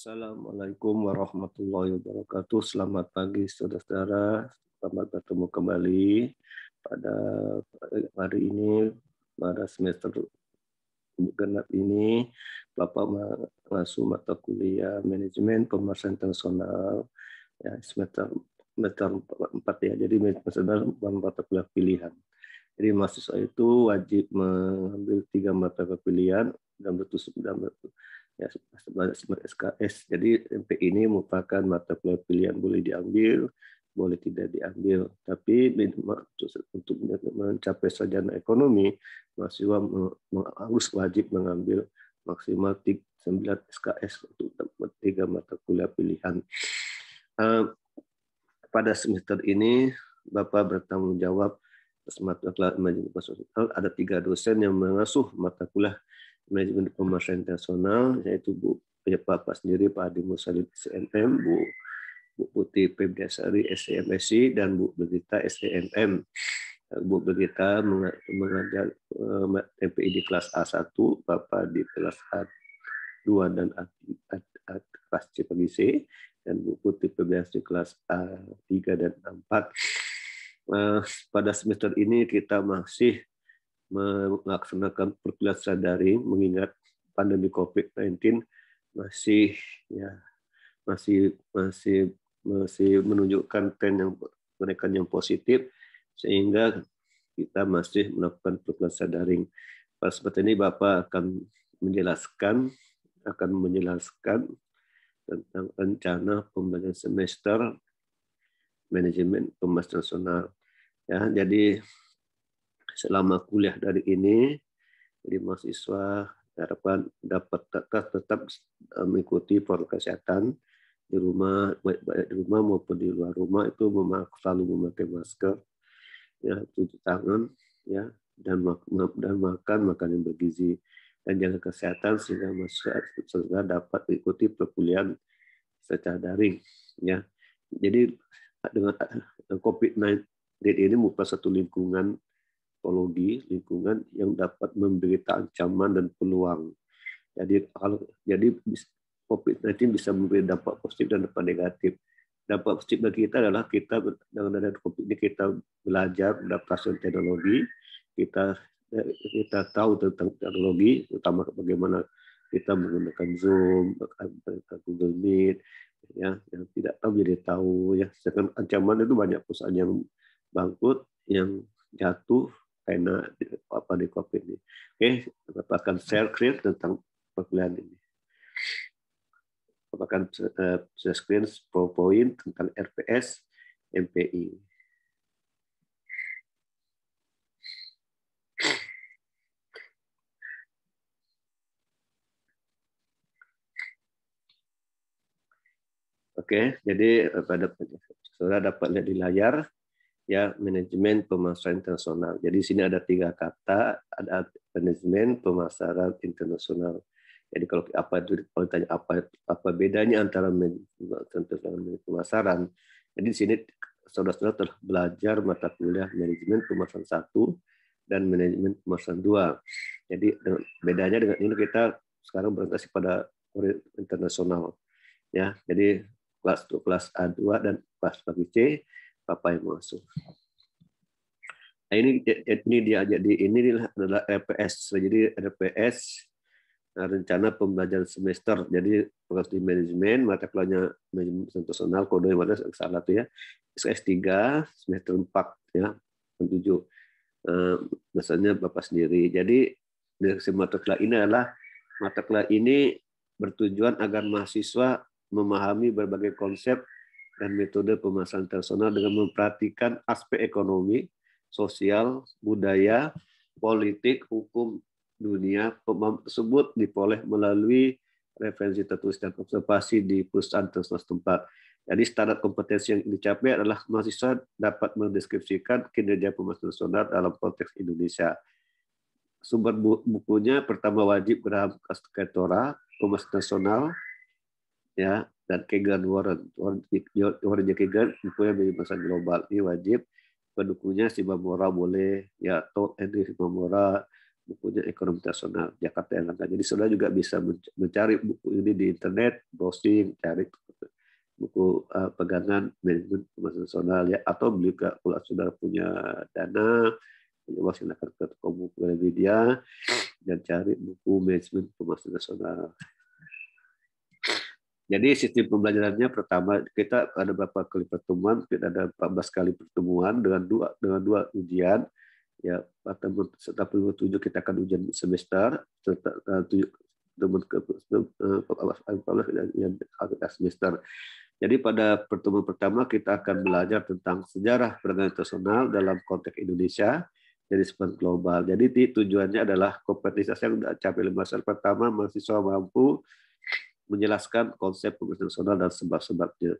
Assalamualaikum warahmatullahi wabarakatuh. Selamat pagi saudara-saudara. Selamat bertemu kembali pada hari ini pada semester genap ini Bapak mengasuh mata kuliah manajemen pemasaran internasional ya semester semester 4 ya. Jadi semester mata kuliah pilihan. Jadi mahasiswa itu wajib mengambil tiga mata kuliah pilihan dan betul dan betul ya sebelum SKS. Jadi MP ini merupakan mata kuliah pilihan boleh diambil, boleh tidak diambil. Tapi untuk mencapai sarjana ekonomi, mahasiswa harus wajib mengambil maksimal 9 SKS untuk tiga mata kuliah pilihan. Eh, pada semester ini, Bapak bertanggung jawab eh, ada tiga dosen yang mengasuh mata kuliah Manajemen Pemasaran Internasional, yaitu Bu ya Bapak sendiri, Pak Adi Musalib SMM, Bu, Bu Putih Pemdasari SMSI, dan Bu Berita SMM. Bu Berita mengajar TPI eh, di kelas A1, Bapak di kelas A2 dan A, A, A, kelas C pagi C, dan Bu Putih PBS kelas A3 dan A4. Eh, pada semester ini kita masih melaksanakan perkuliahan daring mengingat pandemi COVID-19 masih ya masih masih masih menunjukkan tren yang mereka yang positif sehingga kita masih melakukan perkuliahan daring. Pada seperti ini Bapak akan menjelaskan akan menjelaskan tentang rencana pembelajaran semester manajemen pemas nasional. Ya, jadi selama kuliah dari ini. Jadi mahasiswa harapan dapat tetap tetap eh, mengikuti protokol kesehatan di rumah baik, baik di rumah maupun di luar rumah itu memakai, selalu memakai masker ya cuci tangan ya dan dan makan yang bergizi dan jaga kesehatan sehingga masyarakat dapat mengikuti perkuliahan secara daring ya jadi dengan eh, COVID-19 ini merupakan satu lingkungan Teknologi lingkungan yang dapat memberi ancaman dan peluang. Jadi kalau jadi COVID-19 bisa memberi dampak positif dan dampak negatif. Dampak positif bagi kita adalah kita dengan adanya COVID ini kita belajar adaptasi teknologi, kita kita tahu tentang teknologi, terutama bagaimana kita menggunakan Zoom, Google Meet, ya yang tidak tahu jadi tahu ya sedangkan ancaman itu banyak perusahaan yang bangkrut yang jatuh China apa di COVID ini. Oke, okay, akan share screen tentang perkuliahan ini. Akan eh, share screen PowerPoint tentang RPS MPI. Oke, okay, jadi eh, pada saudara dapat lihat di layar ya manajemen pemasaran internasional. Jadi di sini ada tiga kata, ada manajemen pemasaran internasional. Jadi kalau apa itu kalau ditanya apa apa bedanya antara manajemen dan pemasaran. Jadi di sini saudara-saudara telah belajar mata kuliah manajemen pemasaran satu dan manajemen pemasaran dua. Jadi dengan, bedanya dengan ini kita sekarang berorientasi pada internasional. Ya, jadi kelas kelas A2 dan kelas bagi C Bapak yang masuk. Nah, ini ini dia jadi ini adalah RPS. Nah, jadi RPS nah, rencana pembelajaran semester. Jadi harus di manajemen, mata kuliahnya manajemen personal kode yang mana salah tuh ya. SS 3 semester 4 ya, 7. misalnya eh, biasanya Bapak sendiri. Jadi dari mata kuliah ini adalah mata kuliah ini bertujuan agar mahasiswa memahami berbagai konsep dan metode pemasaran internasional dengan memperhatikan aspek ekonomi, sosial, budaya, politik, hukum dunia tersebut diperoleh melalui referensi tertulis dan observasi di perusahaan tersebut tempat. Jadi standar kompetensi yang dicapai adalah mahasiswa dapat mendeskripsikan kinerja pemasaran nasional dalam konteks Indonesia. Sumber bukunya pertama wajib Graham Kastetora, Pemasaran Nasional, ya dan Kegan Warren. Georgia Kegan menjadi masalah global. Ini wajib pendukungnya Simamora boleh, ya atau Henry Simamora, bukunya Ekonomi Nasional Jakarta Erlangga. Jadi saudara juga bisa mencari buku ini di internet, browsing, cari buku eh, pegangan manajemen pemasaran nasional ya atau beli ke kalau saudara punya dana coba silakan ke toko buku media dan cari buku manajemen pemasaran nasional jadi sistem pembelajarannya pertama kita ada beberapa kali pertemuan? Kita ada 14 kali pertemuan dengan dua dengan dua ujian. Ya, pertemuan setelah tujuh kita akan ujian semester, setelah tujuh teman ke eh, semester. Jadi pada pertemuan pertama kita akan belajar tentang sejarah perdagangan internasional dalam konteks Indonesia jadi sepan global. Jadi tujuannya adalah kompetisi yang capai lima pertama mahasiswa mampu menjelaskan konsep pembelajaran nasional dan sebab-sebabnya.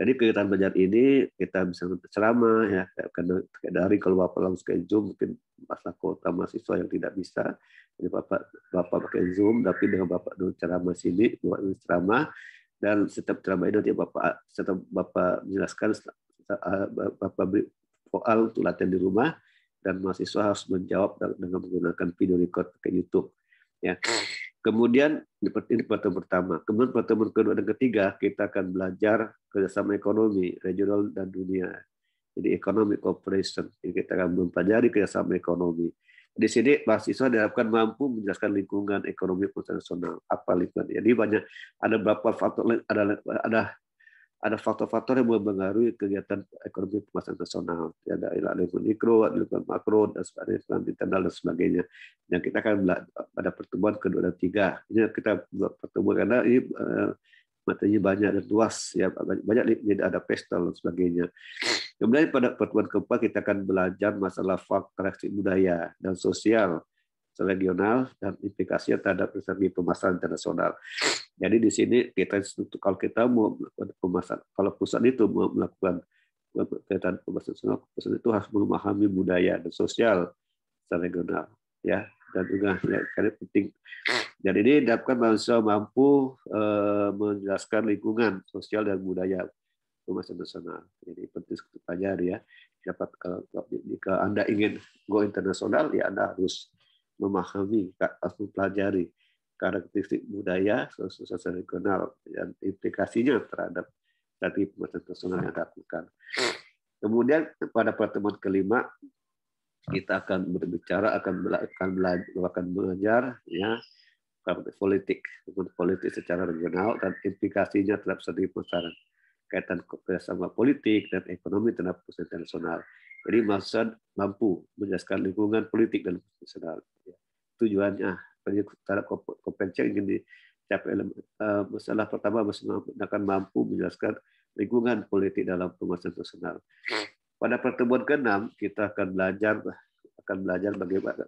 Jadi kegiatan belajar ini kita bisa ceramah ya karena dari kalau bapak langsung ke Zoom mungkin masalah kota mahasiswa yang tidak bisa jadi bapak bapak pakai Zoom tapi dengan bapak dulu ceramah sini buat ceramah dan setiap ceramah itu nanti bapak setiap bapak menjelaskan eh, bapak beri soal untuk latihan di rumah dan mahasiswa harus menjawab dengan menggunakan video record ke YouTube ya. Hmm. Kemudian ini pertemuan pertama. Kemudian pertemuan kedua dan ketiga kita akan belajar kerjasama ekonomi regional dan dunia. Jadi economic cooperation. Jadi kita akan mempelajari kerjasama ekonomi. Di sini mahasiswa diharapkan mampu menjelaskan lingkungan ekonomi internasional apa lingkungan. Jadi banyak ada beberapa faktor ada ada ada faktor-faktor yang mempengaruhi kegiatan ekonomi penguasaan nasional. Ya, ada lingkungan mikro, ada lingkungan makro, dan sebagainya, internal dan sebagainya. Yang kita akan pada pertemuan kedua dan tiga. Ini kita pertemuan karena ini eh, materinya banyak dan luas, ya banyak jadi ada pestel dan sebagainya. Kemudian pada pertemuan keempat kita akan belajar masalah faktor budaya dan sosial regional dan implikasinya terhadap strategi pemasaran internasional. Jadi di sini kita kalau kita mau pemasaran, kalau pusat itu mau melakukan kegiatan pemasaran nasional, pusat itu harus memahami budaya dan sosial secara regional, ya dan juga ya, karena penting. Dan ini dapatkan manusia mampu eh, menjelaskan lingkungan sosial dan budaya pemasaran nasional. Jadi penting untuk pelajari ya dapat kalau jika anda ingin go internasional ya anda harus memahami, mempelajari karakteristik budaya, sosial regional, dan implikasinya terhadap strategi pemerintahan personal yang dilakukan. Kemudian pada pertemuan kelima kita akan berbicara akan akan belajar, akan belajar ya politik politik secara regional dan implikasinya terhadap strategi pemasaran kaitan kerjasama politik dan ekonomi terhadap pusat nasional jadi Masan mampu menjelaskan lingkungan politik dan konstitusional. Tujuannya terhadap konvensi ingin dicapai eh, masalah pertama akan mampu menjelaskan lingkungan politik dalam permasalahan personal. Pada pertemuan ke-6 kita akan belajar akan belajar bagaimana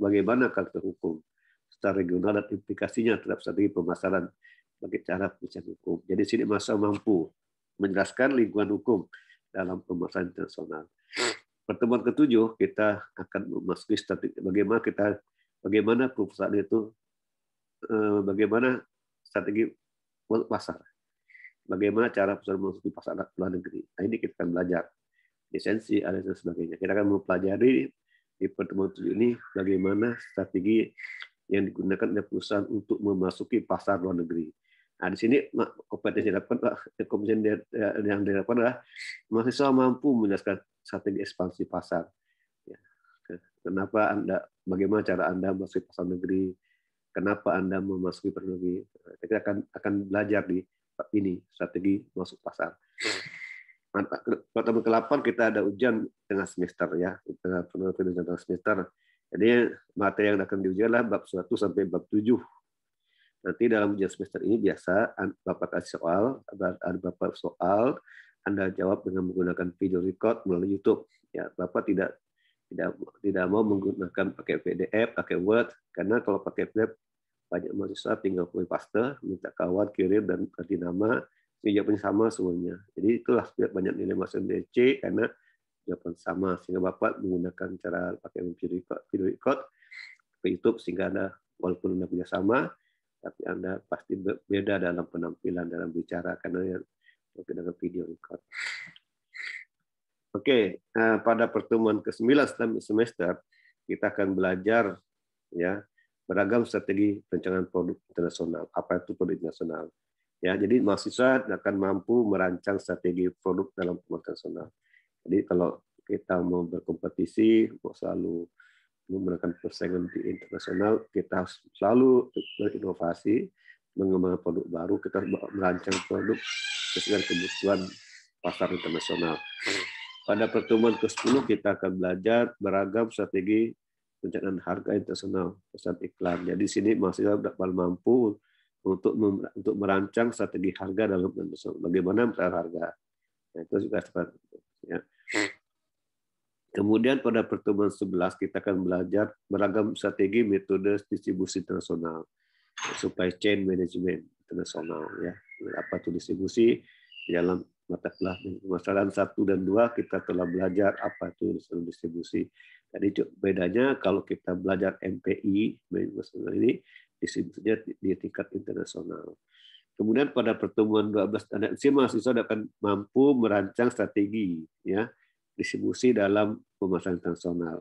bagaimana karakter hukum secara regional dan implikasinya terhadap strategi pemasaran bagi cara penyelesaian hukum. Jadi sini masa mampu menjelaskan lingkungan hukum dalam pemasaran internasional. Hmm. Pertemuan ketujuh kita akan memasuki strategi bagaimana kita bagaimana perusahaan itu eh, bagaimana strategi pasar. Bagaimana cara perusahaan memasuki pasar luar negeri. Nah, ini kita akan belajar lisensi, dan sebagainya. Kita akan mempelajari di pertemuan tujuh ini bagaimana strategi yang digunakan oleh perusahaan untuk memasuki pasar luar negeri Nah, di sini kompetensi yang dilakukan, eh, kompetensi eh, yang dilakukan adalah mahasiswa mampu menjelaskan strategi ekspansi pasar. Ya, kenapa Anda, bagaimana cara Anda masuk pasar negeri, kenapa Anda memasuki pasar negeri. Kita akan akan belajar di ini strategi masuk pasar. Pertama ke-8 kita ada ujian tengah semester ya, tengah penelitian tengah semester. Jadi materi yang akan diujilah bab 1 sampai bab 7 Nanti dalam ujian semester ini biasa Bapak kasih soal, ada Bapak soal, Anda jawab dengan menggunakan video record melalui YouTube. Ya, Bapak tidak tidak tidak mau menggunakan pakai PDF, pakai Word karena kalau pakai PDF banyak mahasiswa tinggal copy paste, minta kawan kirim dan ganti nama, jawabannya sama semuanya. Jadi itulah banyak nilai masuk DC karena jawaban sama sehingga Bapak menggunakan cara pakai video record, video record ke YouTube sehingga anda walaupun Anda punya sama tapi Anda pasti beda dalam penampilan, dalam bicara, karena mungkin dengan video record. Oke, nah, pada pertemuan ke-9 semester, kita akan belajar ya beragam strategi perencanaan produk internasional. Apa itu produk internasional? Ya, jadi mahasiswa akan mampu merancang strategi produk dalam produk internasional. Jadi kalau kita mau berkompetisi, mau selalu menggunakan persaingan di internasional, kita harus selalu berinovasi, mengembangkan produk baru, kita merancang produk sesuai kebutuhan pasar internasional. Pada pertemuan ke-10 kita akan belajar beragam strategi pencarian harga internasional pesan iklan. Jadi di sini mahasiswa dapat mampu untuk untuk merancang strategi harga dalam bagaimana mencari harga. Nah, itu juga seperti ya. Kemudian pada pertemuan 11 kita akan belajar beragam strategi metode distribusi internasional, supply chain management internasional ya. Apa itu distribusi di dalam mata pelajaran masalah satu dan dua kita telah belajar apa itu distribusi. jadi bedanya kalau kita belajar MPI ini distribusinya di tingkat internasional. Kemudian pada pertemuan 12 anak siswa akan mampu merancang strategi ya distribusi dalam pemasaran internasional.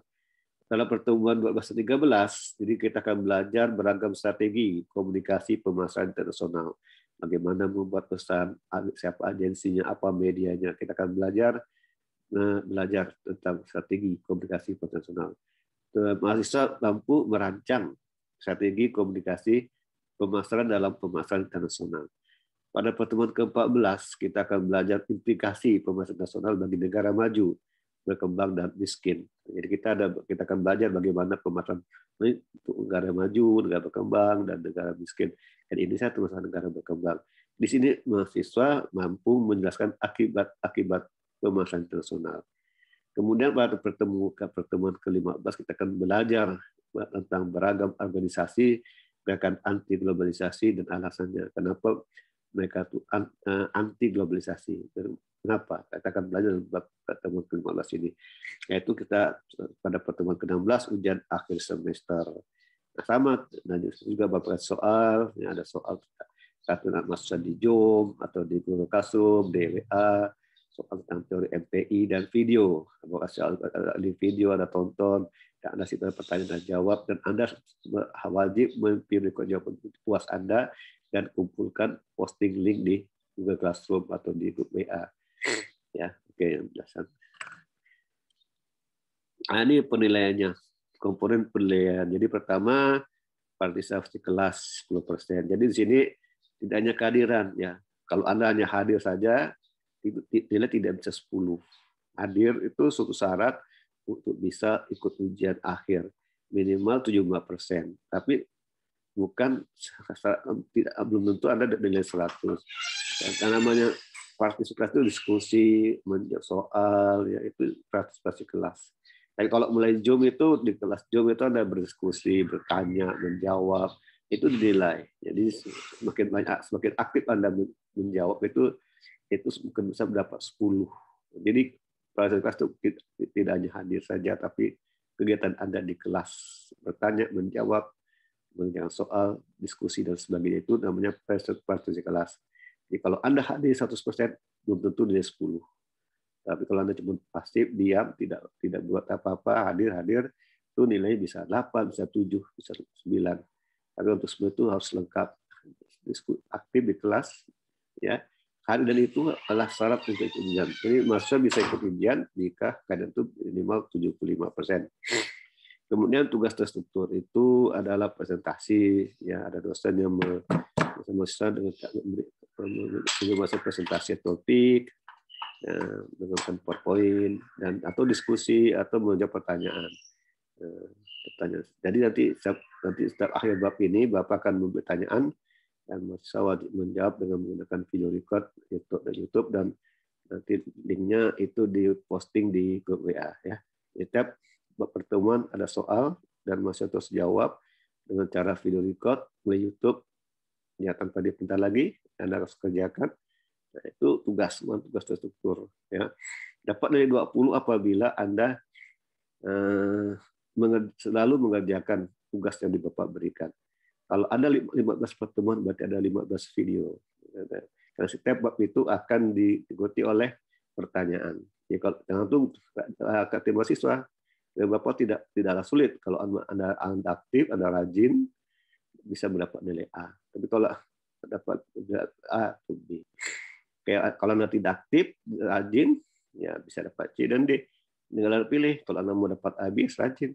Dalam pertemuan 12-13, jadi kita akan belajar beragam strategi komunikasi pemasaran internasional. Bagaimana membuat pesan, siapa agensinya, apa medianya. Kita akan belajar eh, belajar tentang strategi komunikasi internasional. Eh, mahasiswa mampu merancang strategi komunikasi pemasaran dalam pemasaran internasional. Pada pertemuan ke-14, kita akan belajar implikasi pemasaran nasional bagi negara maju, berkembang, dan miskin. Jadi kita ada kita akan belajar bagaimana pemasaran untuk negara maju, negara berkembang, dan negara miskin. Dan ini saya termasuk negara berkembang. Di sini mahasiswa mampu menjelaskan akibat-akibat pemasaran internasional. Kemudian pada pertemuan pertemuan ke-15 kita akan belajar tentang beragam organisasi gerakan anti globalisasi dan alasannya kenapa mereka tuh eh, anti globalisasi. Kenapa? Kita akan belajar dalam pertemuan ke-15 ini. Yaitu kita pada pertemuan ke-16 ujian akhir semester. Nah, sama dan juga beberapa soal, ya, ada soal satu masukkan di Zoom atau di Google Classroom, DWA, soal tentang teori MPI dan video. Soal di video ada tonton, dan Anda situ pertanyaan dan jawab, dan Anda wajib memilih jawaban puas Anda dan kumpulkan posting link di Google Classroom atau di grup WA. Ya, oke, okay, Nah, ini penilaiannya, komponen penilaian. Jadi pertama partisipasi kelas 10%. Jadi di sini tidak hanya kehadiran ya. Kalau Anda hanya hadir saja nilai tidak bisa 10. Hadir itu suatu syarat untuk bisa ikut ujian akhir minimal 75%. Tapi bukan tidak belum tentu ada nilai 100. Karena namanya partisipasi itu diskusi, menjawab soal, ya itu partisipasi kelas. Tapi kalau mulai Zoom itu di kelas Zoom itu anda berdiskusi, bertanya, menjawab, itu dinilai. Jadi semakin banyak, semakin aktif Anda menjawab itu itu mungkin bisa mendapat 10. Jadi partisipasi itu tidak hanya hadir saja, tapi kegiatan Anda di kelas bertanya, menjawab, mengenai soal, diskusi, dan sebagainya. Itu namanya prestasi kelas. Jadi kalau Anda hadir 100%, belum tentu nilai 10. Tapi kalau Anda cuma pasif, diam, tidak tidak buat apa-apa, hadir-hadir, itu nilai bisa 8, bisa 7, bisa 9. Tapi untuk semua itu harus lengkap. diskusi Aktif di kelas, ya hadir dan itu adalah syarat untuk ujian. Jadi mahasiswa bisa ikut ujian jika kadar itu minimal 75 persen. Kemudian tugas terstruktur itu adalah presentasi, ya ada dosen yang bersama dengan memberi presentasi topik ya, menggunakan PowerPoint dan atau diskusi atau menjawab pertanyaan. Ya, pertanyaan. Jadi nanti setiap, nanti setiap akhir bab ini Bapak akan memberi pertanyaan dan mahasiswa wajib menjawab dengan menggunakan video record YouTube dan YouTube dan nanti linknya itu di posting di grup WA ya. Setiap pertemuan ada soal dan masih terus jawab dengan cara video record melalui YouTube ya tanpa dipintar lagi Anda harus kerjakan nah, itu tugas tugas terstruktur ya dapat dari 20 apabila Anda eh, selalu mengerjakan tugas yang di Bapak berikan kalau ada 15 pertemuan berarti ada 15 video karena setiap bab itu akan diikuti oleh pertanyaan ya kalau jangan tunggu mahasiswa Ya, Bapak tidak tidaklah sulit kalau anda, anda aktif, anda rajin bisa mendapat nilai A. Tapi kalau dapat A atau B, kayak kalau anda tidak aktif, rajin, ya bisa dapat C dan D. Tinggal anda pilih. Kalau anda mau dapat A, B, rajin.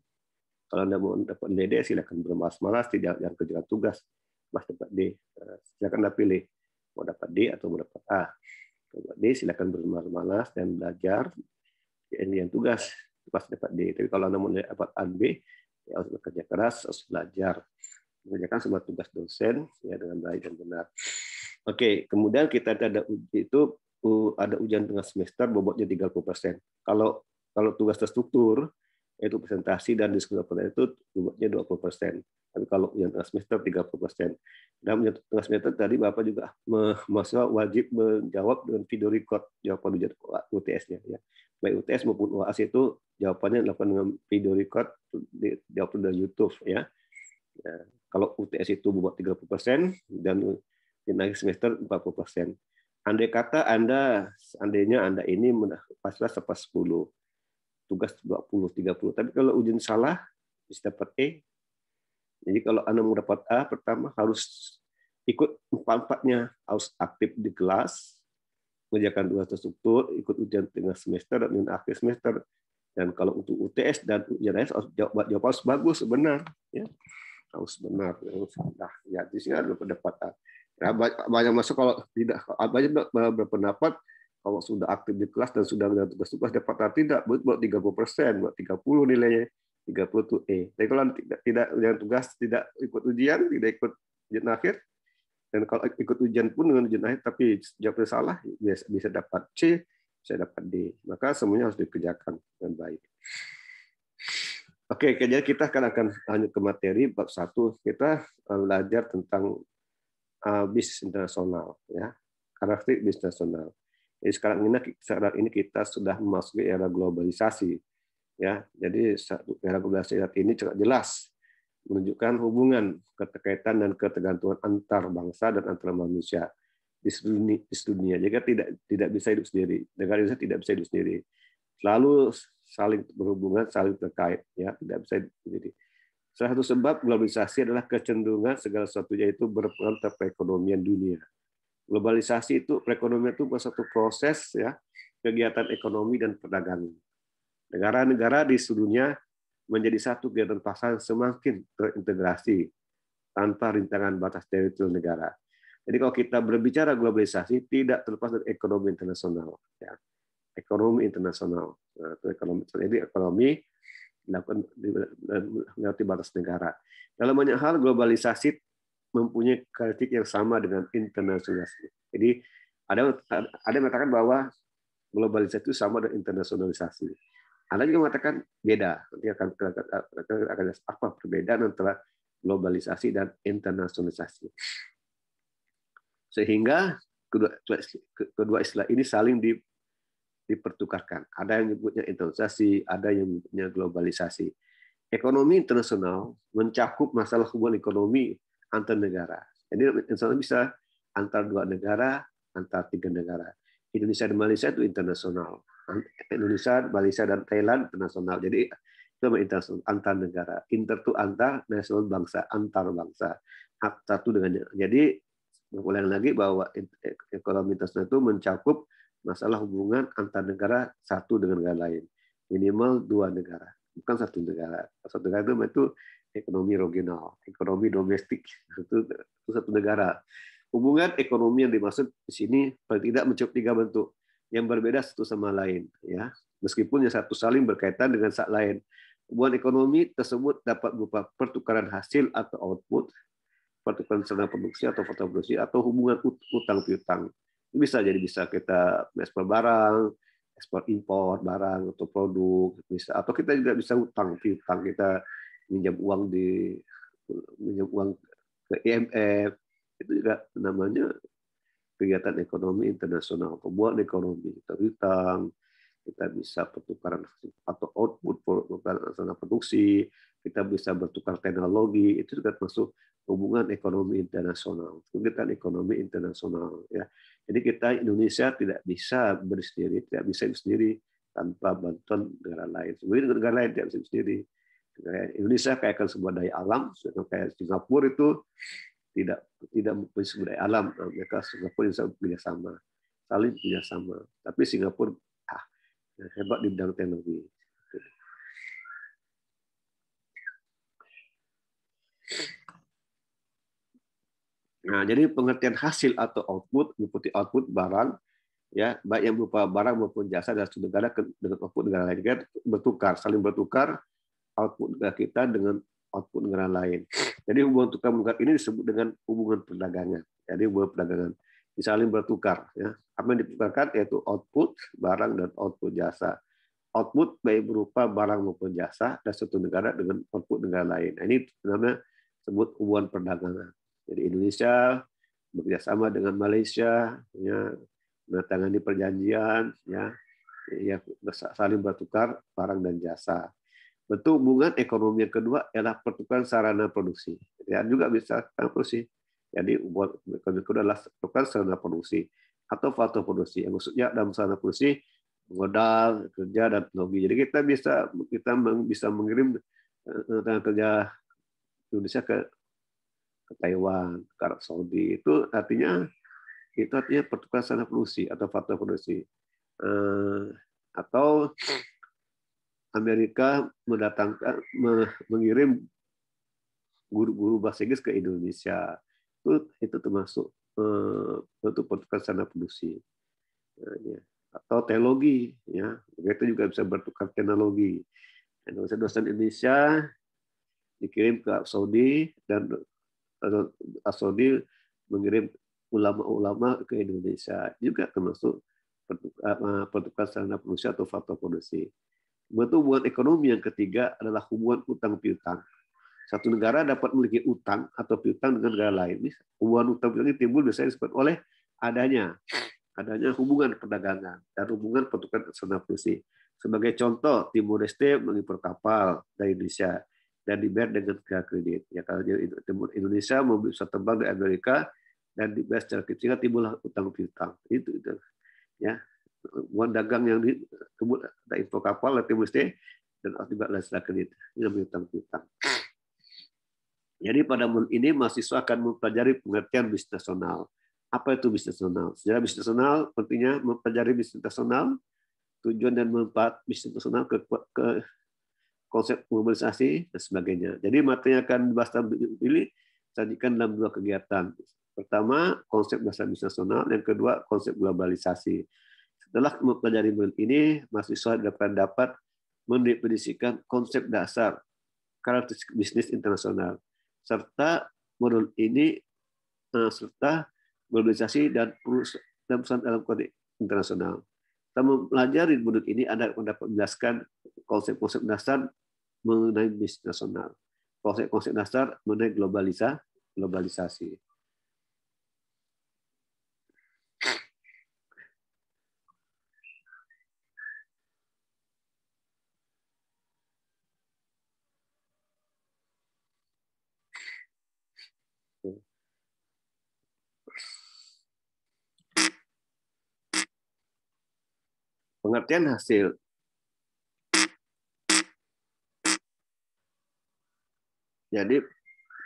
Kalau anda mau dapat nilai D, silakan bermalas-malas, tidak yang kerjakan tugas, mas dapat D. Eh, silakan anda pilih mau dapat D atau mau dapat A. Kalau dapat D, silakan bermalas-malas dan belajar ya, yang tugas pas dapat D. Tapi kalau Anda mau dapat A, B, ya harus bekerja keras, harus belajar. Mengerjakan semua tugas dosen ya dengan baik dan benar. Oke, kemudian kita ada itu ada ujian tengah semester bobotnya 30%. Kalau kalau tugas terstruktur itu presentasi dan diskusi pada itu bobotnya 20%. Tapi kalau ujian tengah semester 30%. Dan ujian tengah semester tadi Bapak juga mahasiswa wajib menjawab dengan video record jawaban ujian UTS-nya ya baik UTS maupun UAS itu jawabannya dilakukan dengan video record upload dari YouTube ya. ya. kalau UTS itu bobot 30% dan di naik semester 40%. Andai kata Anda seandainya Anda ini pasrah sepas 10 tugas 20 30 tapi kalau ujian salah bisa dapat E. Jadi kalau Anda mau dapat A pertama harus ikut empat-empatnya harus aktif di kelas mengerjakan tugas terstruktur, ikut ujian tengah semester dan ujian akhir semester. Dan kalau untuk UTS dan ujian lain, jawaban, jawaban harus bagus benar, ya harus benar. Nah, ya di sini ada pendapat. Ya, nah, banyak masuk kalau tidak banyak berpendapat kalau sudah aktif di kelas dan sudah ada tugas-tugas dapat atau tidak, buat 30 persen, buat puluh nilainya, 30 itu E. Tapi kalau tidak, tidak yang tugas, tidak ikut ujian, tidak ikut ujian akhir, dan kalau ikut ujian pun dengan ujian akhir, tapi jawabnya salah, bisa, bisa dapat C, bisa dapat D. Maka semuanya harus dikerjakan dengan baik. Oke, jadi kita akan akan lanjut ke materi bab satu. Kita eh, belajar tentang eh, bisnis internasional, ya, karakteristik bisnis internasional. Jadi sekarang ini saat ini kita sudah memasuki era globalisasi, ya. Jadi era globalisasi ini sangat jelas menunjukkan hubungan keterkaitan dan ketergantungan antar bangsa dan antar manusia di seluruh dunia. Jika tidak tidak bisa hidup sendiri, negara Indonesia tidak bisa hidup sendiri. Selalu saling berhubungan, saling terkait, ya tidak bisa hidup sendiri. Salah satu sebab globalisasi adalah kecenderungan segala sesuatunya itu berpengaruh terhadap perekonomian dunia. Globalisasi itu perekonomian itu bukan satu proses ya kegiatan ekonomi dan perdagangan. Negara-negara di seluruh dunia menjadi satu kegiatan pasar semakin terintegrasi tanpa rintangan batas teritorial negara. Jadi kalau kita berbicara globalisasi tidak terlepas dari ekonomi internasional. Ya. Ekonomi internasional. Nah, itu ekonomi, jadi ekonomi dilakukan melewati batas negara. Dalam banyak hal globalisasi mempunyai kritik yang sama dengan internasionalisasi. Jadi ada ada yang mengatakan bahwa globalisasi itu sama dengan internasionalisasi. Anda juga mengatakan beda. Nanti akan, akan apa perbedaan antara globalisasi dan internasionalisasi. Sehingga kedua, kedua istilah ini saling di, dipertukarkan. Ada yang menyebutnya internasionalisasi, ada yang menyebutnya globalisasi. Ekonomi internasional mencakup masalah hubungan ekonomi antar negara. Jadi internasional bisa antar dua negara, antar tiga negara. Indonesia dan Malaysia itu internasional Indonesia, Malaysia dan Thailand internasional. Jadi itu internasional antar negara. Inter itu antar nasional bangsa, antar bangsa. Hak satu dengan jadi ulang lagi bahwa ekonomi internasional itu mencakup masalah hubungan antar negara satu dengan negara lain. Minimal dua negara, bukan satu negara. Satu negara itu, itu ekonomi regional, ekonomi domestik itu, itu satu negara. Hubungan ekonomi yang dimaksud di sini paling tidak mencakup tiga bentuk yang berbeda satu sama lain ya meskipun yang satu saling berkaitan dengan saat lain hubungan ekonomi tersebut dapat berupa pertukaran hasil atau output pertukaran sarana produksi atau foto produksi atau hubungan utang piutang bisa jadi bisa kita ekspor barang ekspor impor barang atau produk bisa atau kita juga bisa utang piutang kita minjam uang di minjam uang ke IMF e itu juga namanya kegiatan ekonomi internasional, pembuat ekonomi, kita hutang, kita bisa pertukaran atau output pertukaran produksi, kita bisa bertukar teknologi, itu juga masuk hubungan ekonomi internasional, kegiatan ekonomi internasional. Ya. Jadi kita Indonesia tidak bisa berdiri, tidak bisa sendiri tanpa bantuan negara lain. Sebenarnya negara lain tidak bisa sendiri. Indonesia kayak kan sebuah daya alam, kayak Singapura itu tidak tidak mempunyai sumber daya alam mereka Singapura yang punya sama saling punya sama tapi Singapura ah, hebat di bidang teknologi Nah, jadi pengertian hasil atau output meliputi output barang ya baik yang berupa barang maupun jasa dari negara dengan output negara lain kan, bertukar saling bertukar output negara kita dengan output negara lain. Jadi hubungan tukar menukar ini disebut dengan hubungan perdagangan. Jadi hubungan perdagangan saling bertukar. Ya. Apa yang ditukarkan yaitu output barang dan output jasa. Output baik berupa barang maupun jasa dari satu negara dengan output negara lain. Nah, ini namanya sebut hubungan perdagangan. Jadi Indonesia bekerjasama dengan Malaysia, ya, menandatangani perjanjian, ya, ya saling bertukar barang dan jasa. Bentuk hubungan ekonomi yang kedua adalah pertukaran sarana produksi. Ya, juga bisa produksi. Jadi buat ekonomi kedua adalah pertukaran sarana produksi atau faktor produksi. Yang maksudnya dalam sarana produksi modal, kerja dan teknologi. Jadi kita bisa kita bisa mengirim eh, eh, tenaga kerja Indonesia ke ke Taiwan, ke Arab Saudi. Itu artinya itu artinya pertukaran sarana produksi atau faktor produksi. Eh, atau Amerika mendatangkan mengirim guru-guru bahasa Inggris ke Indonesia itu itu termasuk eh, untuk pertukaran sana produksi ya. atau teologi ya mereka juga bisa bertukar teknologi dosen-dosen Indonesia dikirim ke Arab Saudi dan Arab eh, Saudi mengirim ulama-ulama ke Indonesia juga termasuk eh, pertukaran sana produksi atau faktor produksi Bentuk hubungan ekonomi yang ketiga adalah hubungan utang piutang. Satu negara dapat memiliki utang atau piutang dengan negara lain. Ini hubungan utang piutang ini timbul biasanya disebut oleh adanya adanya hubungan perdagangan dan hubungan pertukaran eksternal fungsi. Sebagai contoh, Timur Leste mengimpor kapal dari Indonesia dan dibayar dengan kredit. kredit. Ya kalau Timur Indonesia membeli pesawat terbang dari Amerika dan dibayar secara kredit sehingga timbul utang piutang. Itu itu. Ya, uang dagang yang di, ada info kapal, mesti dan akibat kredit. Ini namanya utang-piutang. Jadi pada ini mahasiswa akan mempelajari pengertian bisnis nasional. Apa itu bisnis nasional? Sejarah bisnis nasional pentingnya mempelajari bisnis nasional, tujuan dan manfaat bisnis nasional ke, ke konsep globalisasi dan sebagainya. Jadi materi akan dibahas dan dipilih sajikan dalam dua kegiatan. Pertama, konsep dasar bisnis nasional. Yang kedua, konsep globalisasi. Setelah mempelajari model ini, mahasiswa dapat dapat mendefinisikan konsep dasar karakteristik bisnis internasional serta modul ini eh, serta globalisasi dan perusahaan dalam konteks internasional. Kita mempelajari modul ini Anda dapat menjelaskan konsep-konsep dasar mengenai bisnis nasional, konsep-konsep dasar mengenai globalisasi, globalisasi. pengertian hasil jadi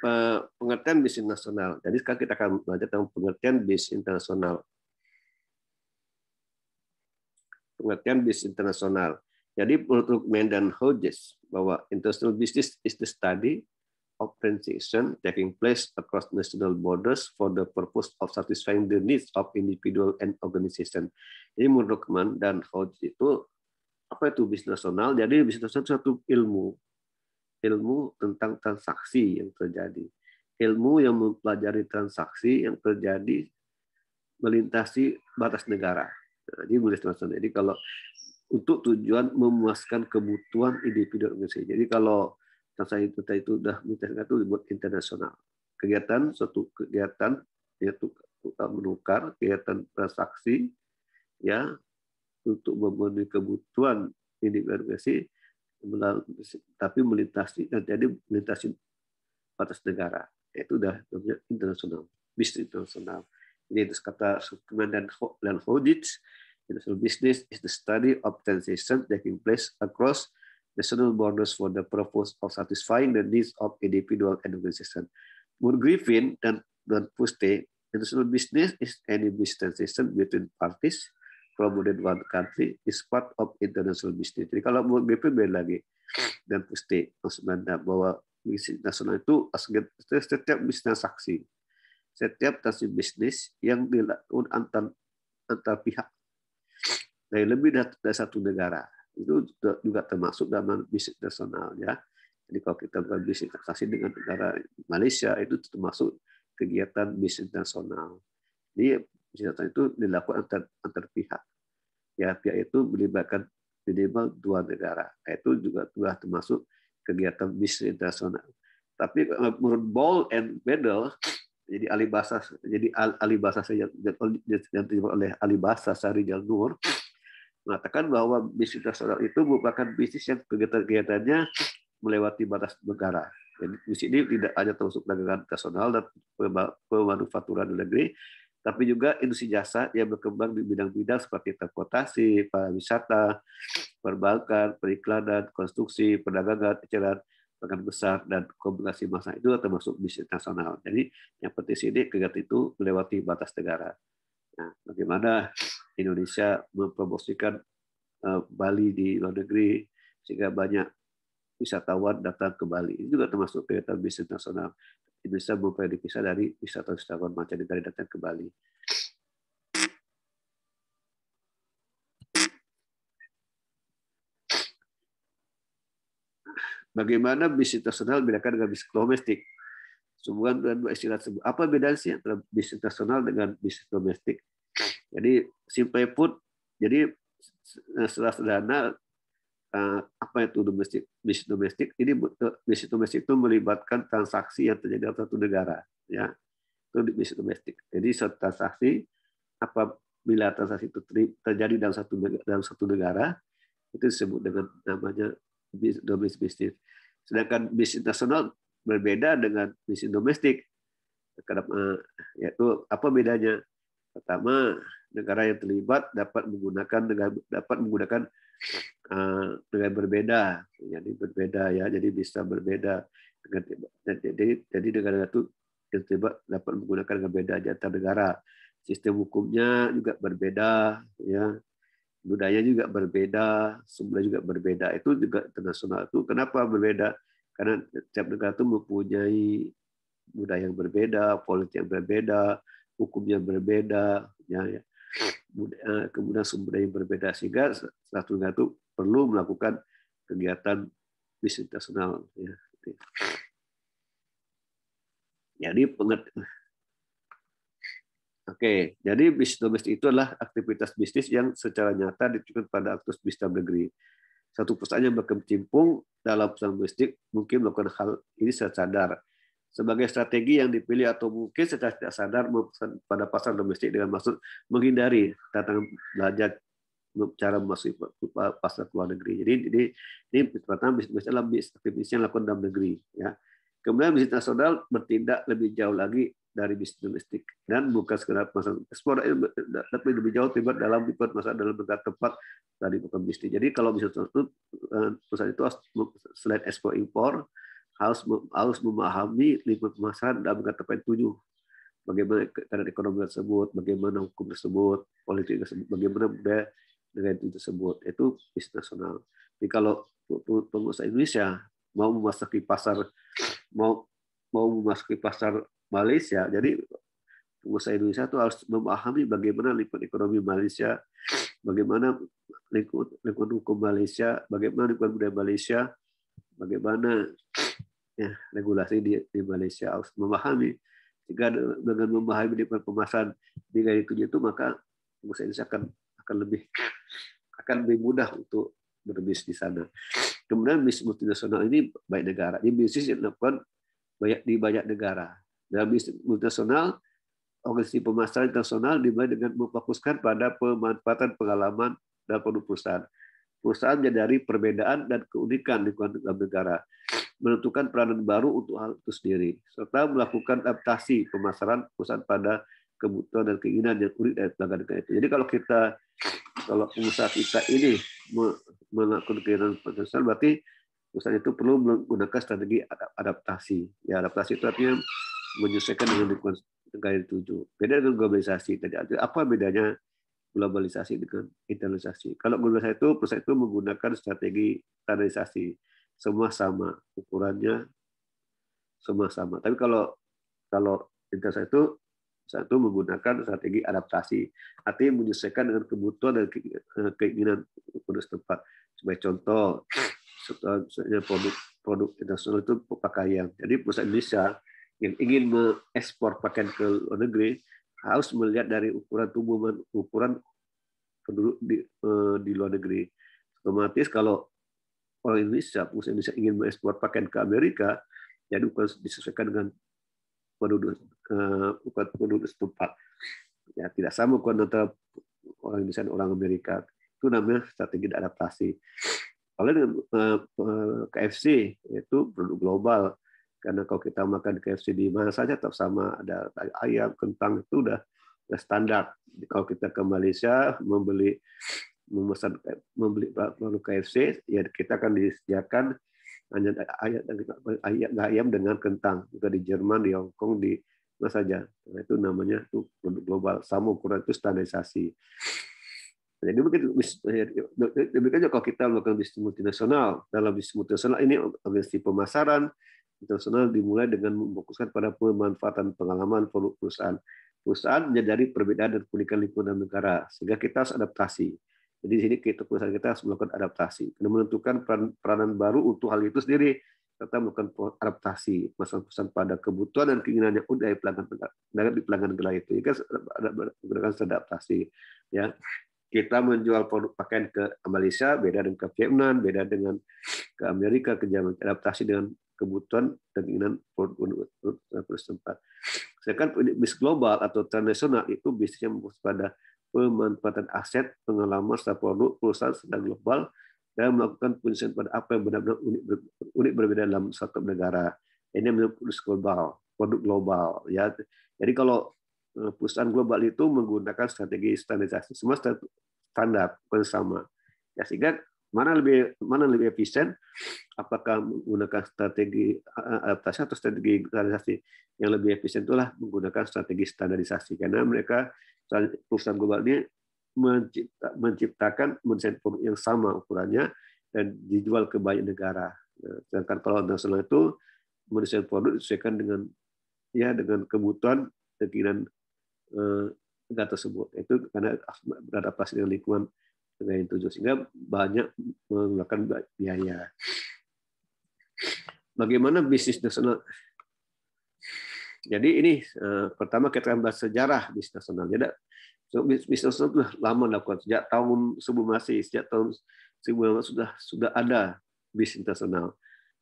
eh, pengertian bisnis nasional. Jadi sekarang kita akan belajar tentang pengertian bisnis internasional. Pengertian bisnis internasional. Jadi menurut Mendan Hojes Hodges bahwa international business is the study of transition taking place across national borders for the purpose of satisfying the needs of individual and organization. Ini menurut Kemen dan Hodge itu apa itu bisnis nasional? Jadi bisnis nasional itu satu ilmu, ilmu tentang transaksi yang terjadi, ilmu yang mempelajari transaksi yang terjadi melintasi batas negara. Jadi nah, bisnis nasional. Jadi kalau untuk tujuan memuaskan kebutuhan individu organisasi. Jadi kalau Tasayun Tata itu sudah mencanangkan itu dibuat internasional. Kegiatan suatu kegiatan yaitu uh, menukar, kegiatan transaksi ya untuk memenuhi kebutuhan ini individu tapi melintasi jadi melintasi batas negara itu sudah namanya internasional bisnis internasional ini itu kata Sukman dan dan international business is the study of transactions taking place across national borders for the purpose of satisfying the needs of individual and organization. Wood Griffin dan dan Puste, international business is any business system between parties from more than one country is part of international business. Jadi kalau Wood Griffin beda lagi dan Puste maksudnya bahwa bisnis nasional itu setiap bisnis saksi setiap transaksi bisnis yang dilakukan antar antar pihak dari lebih dari satu negara itu juga termasuk dalam bisnis nasional ya. Jadi kalau kita berbisnis investasi dengan negara Malaysia itu termasuk kegiatan bisnis nasional Jadi bisnis nasional itu dilakukan antar, antar pihak. Ya pihak itu melibatkan minimal dua negara. Itu juga sudah termasuk kegiatan bisnis nasional Tapi menurut Ball and Bedell, jadi alibasa jadi alibasa yang, yang oleh alibasa Sari Nur mengatakan bahwa bisnis nasional itu merupakan bisnis yang kegiatan-kegiatannya melewati batas negara. Jadi di sini tidak hanya termasuk dagangan nasional dan pemanufakturan negeri, tapi juga industri jasa yang berkembang di bidang-bidang seperti transportasi, pariwisata, perbankan, periklanan, konstruksi, perdagangan, eceran, pekan besar, dan komunikasi masa itu termasuk bisnis nasional. Jadi yang penting sini kegiatan itu melewati batas negara. Nah, bagaimana Indonesia mempromosikan eh, Bali di luar negeri sehingga banyak wisatawan datang ke Bali. Ini juga termasuk kegiatan bisnis nasional. Indonesia mempunyai dipisah dari wisatawan-wisatawan mancanegara datang ke Bali. Bagaimana bisnis nasional bedakan dengan bisnis domestik? hubungan dengan dua istilah tersebut. Apa bedanya sih antara bisnis nasional dengan bisnis domestik? Jadi simple put, jadi eh, setelah sederhana eh, apa itu domestik bisnis domestik ini eh, bisnis domestik itu melibatkan transaksi yang terjadi dalam satu negara ya itu bisnis domestik jadi suatu transaksi bila transaksi itu terjadi dalam satu negara, dalam satu negara itu disebut dengan namanya bisnis domestik bisnis sedangkan bisnis nasional berbeda dengan misi domestik Kenapa? Eh, yaitu apa bedanya pertama negara yang terlibat dapat menggunakan negara dapat menggunakan uh, dengan berbeda jadi berbeda ya jadi bisa berbeda jadi jadi negara itu yang terlibat dapat menggunakan dengan beda antar negara sistem hukumnya juga berbeda ya budaya juga berbeda semua juga berbeda itu juga internasional itu kenapa berbeda karena setiap negara itu mempunyai budaya yang berbeda, politik yang berbeda, hukum yang berbeda, ya, ya. Eh, kemudian sumber daya yang berbeda sehingga satu negara itu perlu melakukan kegiatan bisnis internasional. Ya. Jadi penget Oke, jadi bisnis domestik itu adalah aktivitas bisnis yang secara nyata ditujukan pada aktus bisnis dalam negeri satu perusahaan yang berkecimpung dalam perusahaan logistik mungkin melakukan hal ini secara sadar sebagai strategi yang dipilih atau mungkin secara tidak sadar pada pasar domestik dengan maksud menghindari tantangan belajar cara masuk pasar luar negeri. Jadi ini ini pertama bisnis dalam bisnis yang dilakukan dalam negeri ya. Kemudian bisnis nasional bertindak lebih jauh lagi dari bisnis domestik dan bukan sekedar masalah ekspor eh, tapi lebih jauh terlibat dalam terlibat masalah dalam berbagai tempat dari bukan bisnis jadi kalau misalnya tertutup eh, perusahaan itu selain ekspor impor harus harus memahami lingkungan masalah dalam berbagai tempat tujuh bagaimana keadaan ekonomi tersebut bagaimana hukum tersebut politik tersebut bagaimana budaya negara itu tersebut itu bisnis nasional jadi kalau pengusaha Indonesia mau memasuki pasar mau mau memasuki pasar Malaysia. Jadi pengusaha Indonesia itu harus memahami bagaimana lingkungan ekonomi Malaysia, bagaimana lingkungan, lingkungan hukum Malaysia, bagaimana lingkungan budaya Malaysia, bagaimana ya, regulasi di, di Malaysia harus memahami. Jika dengan memahami lingkup pemasaran tiga itu itu maka pengusaha Indonesia akan akan lebih akan lebih mudah untuk berbisnis di sana. Kemudian bisnis multinasional ini baik negara, ini bisnis yang dilakukan banyak di banyak negara dalam bisnis multinasional, organisasi pemasaran internasional dimulai dengan memfokuskan pada pemanfaatan pengalaman dan produk perusahaan. Perusahaan menyadari perbedaan dan keunikan lingkungan negara, menentukan peranan baru untuk hal itu sendiri, serta melakukan adaptasi pemasaran perusahaan pada kebutuhan dan keinginan yang unik dari pelanggan itu. Jadi kalau kita kalau pengusaha kita ini melakukan keinginan perusahaan berarti perusahaan itu perlu menggunakan strategi adaptasi. Ya adaptasi itu artinya menyesuaikan dengan lingkungan negara dituju. Beda dengan globalisasi tadi. Apa bedanya globalisasi dengan internalisasi? Kalau globalisasi itu perusahaan itu menggunakan strategi standarisasi. Semua sama ukurannya semua sama. Tapi kalau kalau internalisasi itu satu menggunakan strategi adaptasi, artinya menyesuaikan dengan kebutuhan dan keinginan penduduk tempat. Sebagai contoh, contohnya produk produk internasional itu pakaian. Jadi pusat Indonesia yang ingin mengekspor pakaian ke luar negeri harus melihat dari ukuran tubuh ukuran penduduk di, uh, di luar negeri. Otomatis kalau orang Indonesia, pengusaha Indonesia ingin mengekspor pakaian ke Amerika, jadi ya ukuran disesuaikan dengan penduduk uh, ukuran penduduk setempat. Ya tidak sama ukuran antara orang Indonesia dan orang Amerika. Itu namanya strategi adaptasi. Kalau dengan ke eh, KFC yaitu produk global karena kalau kita makan KFC di mana saja tetap sama ada ayam, kentang itu udah, standar. Kalau kita ke Malaysia membeli memesan membeli produk KFC ya kita akan disediakan hanya ayam, dengan kentang. Juga di Jerman, di Hong Kong, di mana saja. Nah, itu namanya itu produk global. Sama ukuran itu standarisasi. Jadi begitu demikian kalau kita melakukan bisnis multinasional dalam bisnis multinasional ini organisasi pemasaran, internasional dimulai dengan memfokuskan pada pemanfaatan pengalaman produk perusahaan. Perusahaan menyadari perbedaan dan keunikan lingkungan negara, sehingga kita harus adaptasi. Jadi di sini kita, perusahaan kita harus melakukan adaptasi dan menentukan peran, peranan baru untuk hal itu sendiri serta melakukan adaptasi pesan perusahaan pada kebutuhan dan keinginan yang udah pelanggan di pelanggan negara itu ya kan menggunakan adaptasi ya kita menjual produk pakaian ke Malaysia beda dengan ke Vietnam beda dengan ke Amerika ke Jerman adaptasi dengan kebutuhan dan keinginan produk tempat. setempat. Sedangkan bisnis global atau transnasional itu bisnisnya fokus pada pemanfaatan aset, pengalaman serta produk perusahaan secara global dan melakukan penyelesaian pada apa yang benar-benar unik, unik berbeda dalam satu negara. Ini menjadi produk global, produk global. Ya, jadi kalau eh, perusahaan global itu menggunakan strategi standarisasi semua standar bukan sama. Ya sehingga Mana lebih mana lebih efisien? Apakah menggunakan strategi eh, adaptasi atau strategi standarisasi Yang lebih efisien itulah menggunakan strategi standarisasi karena mereka perusahaan global ini mencipta, menciptakan mendesain yang sama ukurannya dan dijual ke banyak negara. Eh, sedangkan kalau nasional itu mendesain produk disesuaikan dengan ya dengan kebutuhan keinginan eh, negara tersebut. Itu karena beradaptasi dengan lingkungan dengan tujuh sehingga banyak menggunakan biaya. Bagaimana bisnis nasional? Jadi ini eh, pertama kita akan bahas sejarah bisnis nasional. Jadi bisnis nasional sudah lama dilakukan sejak tahun sebelum masih sejak tahun sebelum sudah sudah ada bisnis nasional.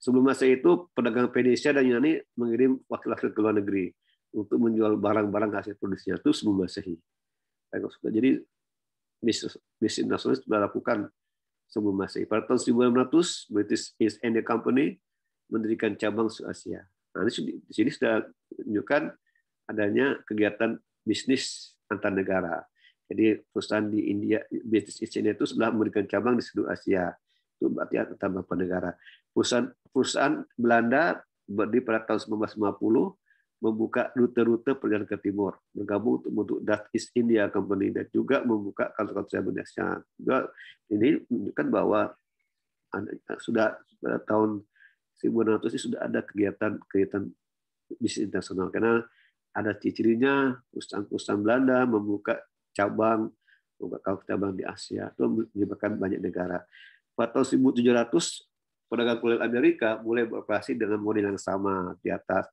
Sebelum masa itu pedagang Indonesia dan Yunani mengirim wakil-wakil ke luar negeri untuk menjual barang-barang hasil produksinya itu sebelum masehi. Jadi bisnis bisnis nasional sudah lakukan sebelum Masehi. Pada tahun 1900 British East India Company mendirikan cabang di Asia. Nah, di sini sudah menunjukkan adanya kegiatan bisnis antar negara. Jadi perusahaan di India, bisnis East India itu sudah memberikan cabang di seluruh Asia. Itu berarti ada beberapa negara. Perusahaan, perusahaan Belanda berdiri pada tahun 1950 membuka rute-rute perjalanan ke timur, bergabung untuk membentuk Dutch East India Company dan juga membuka kantor-kantor seremoniasnya. Juga ini menunjukkan bahwa sudah pada tahun 1900 ini sudah ada kegiatan-kegiatan bisnis internasional karena ada ciri-cirinya perusahaan-perusahaan Belanda membuka cabang membuka cabang di Asia itu menyebabkan banyak negara. Pada tahun 1700 pedagang kulit Amerika mulai beroperasi dengan model yang sama di atas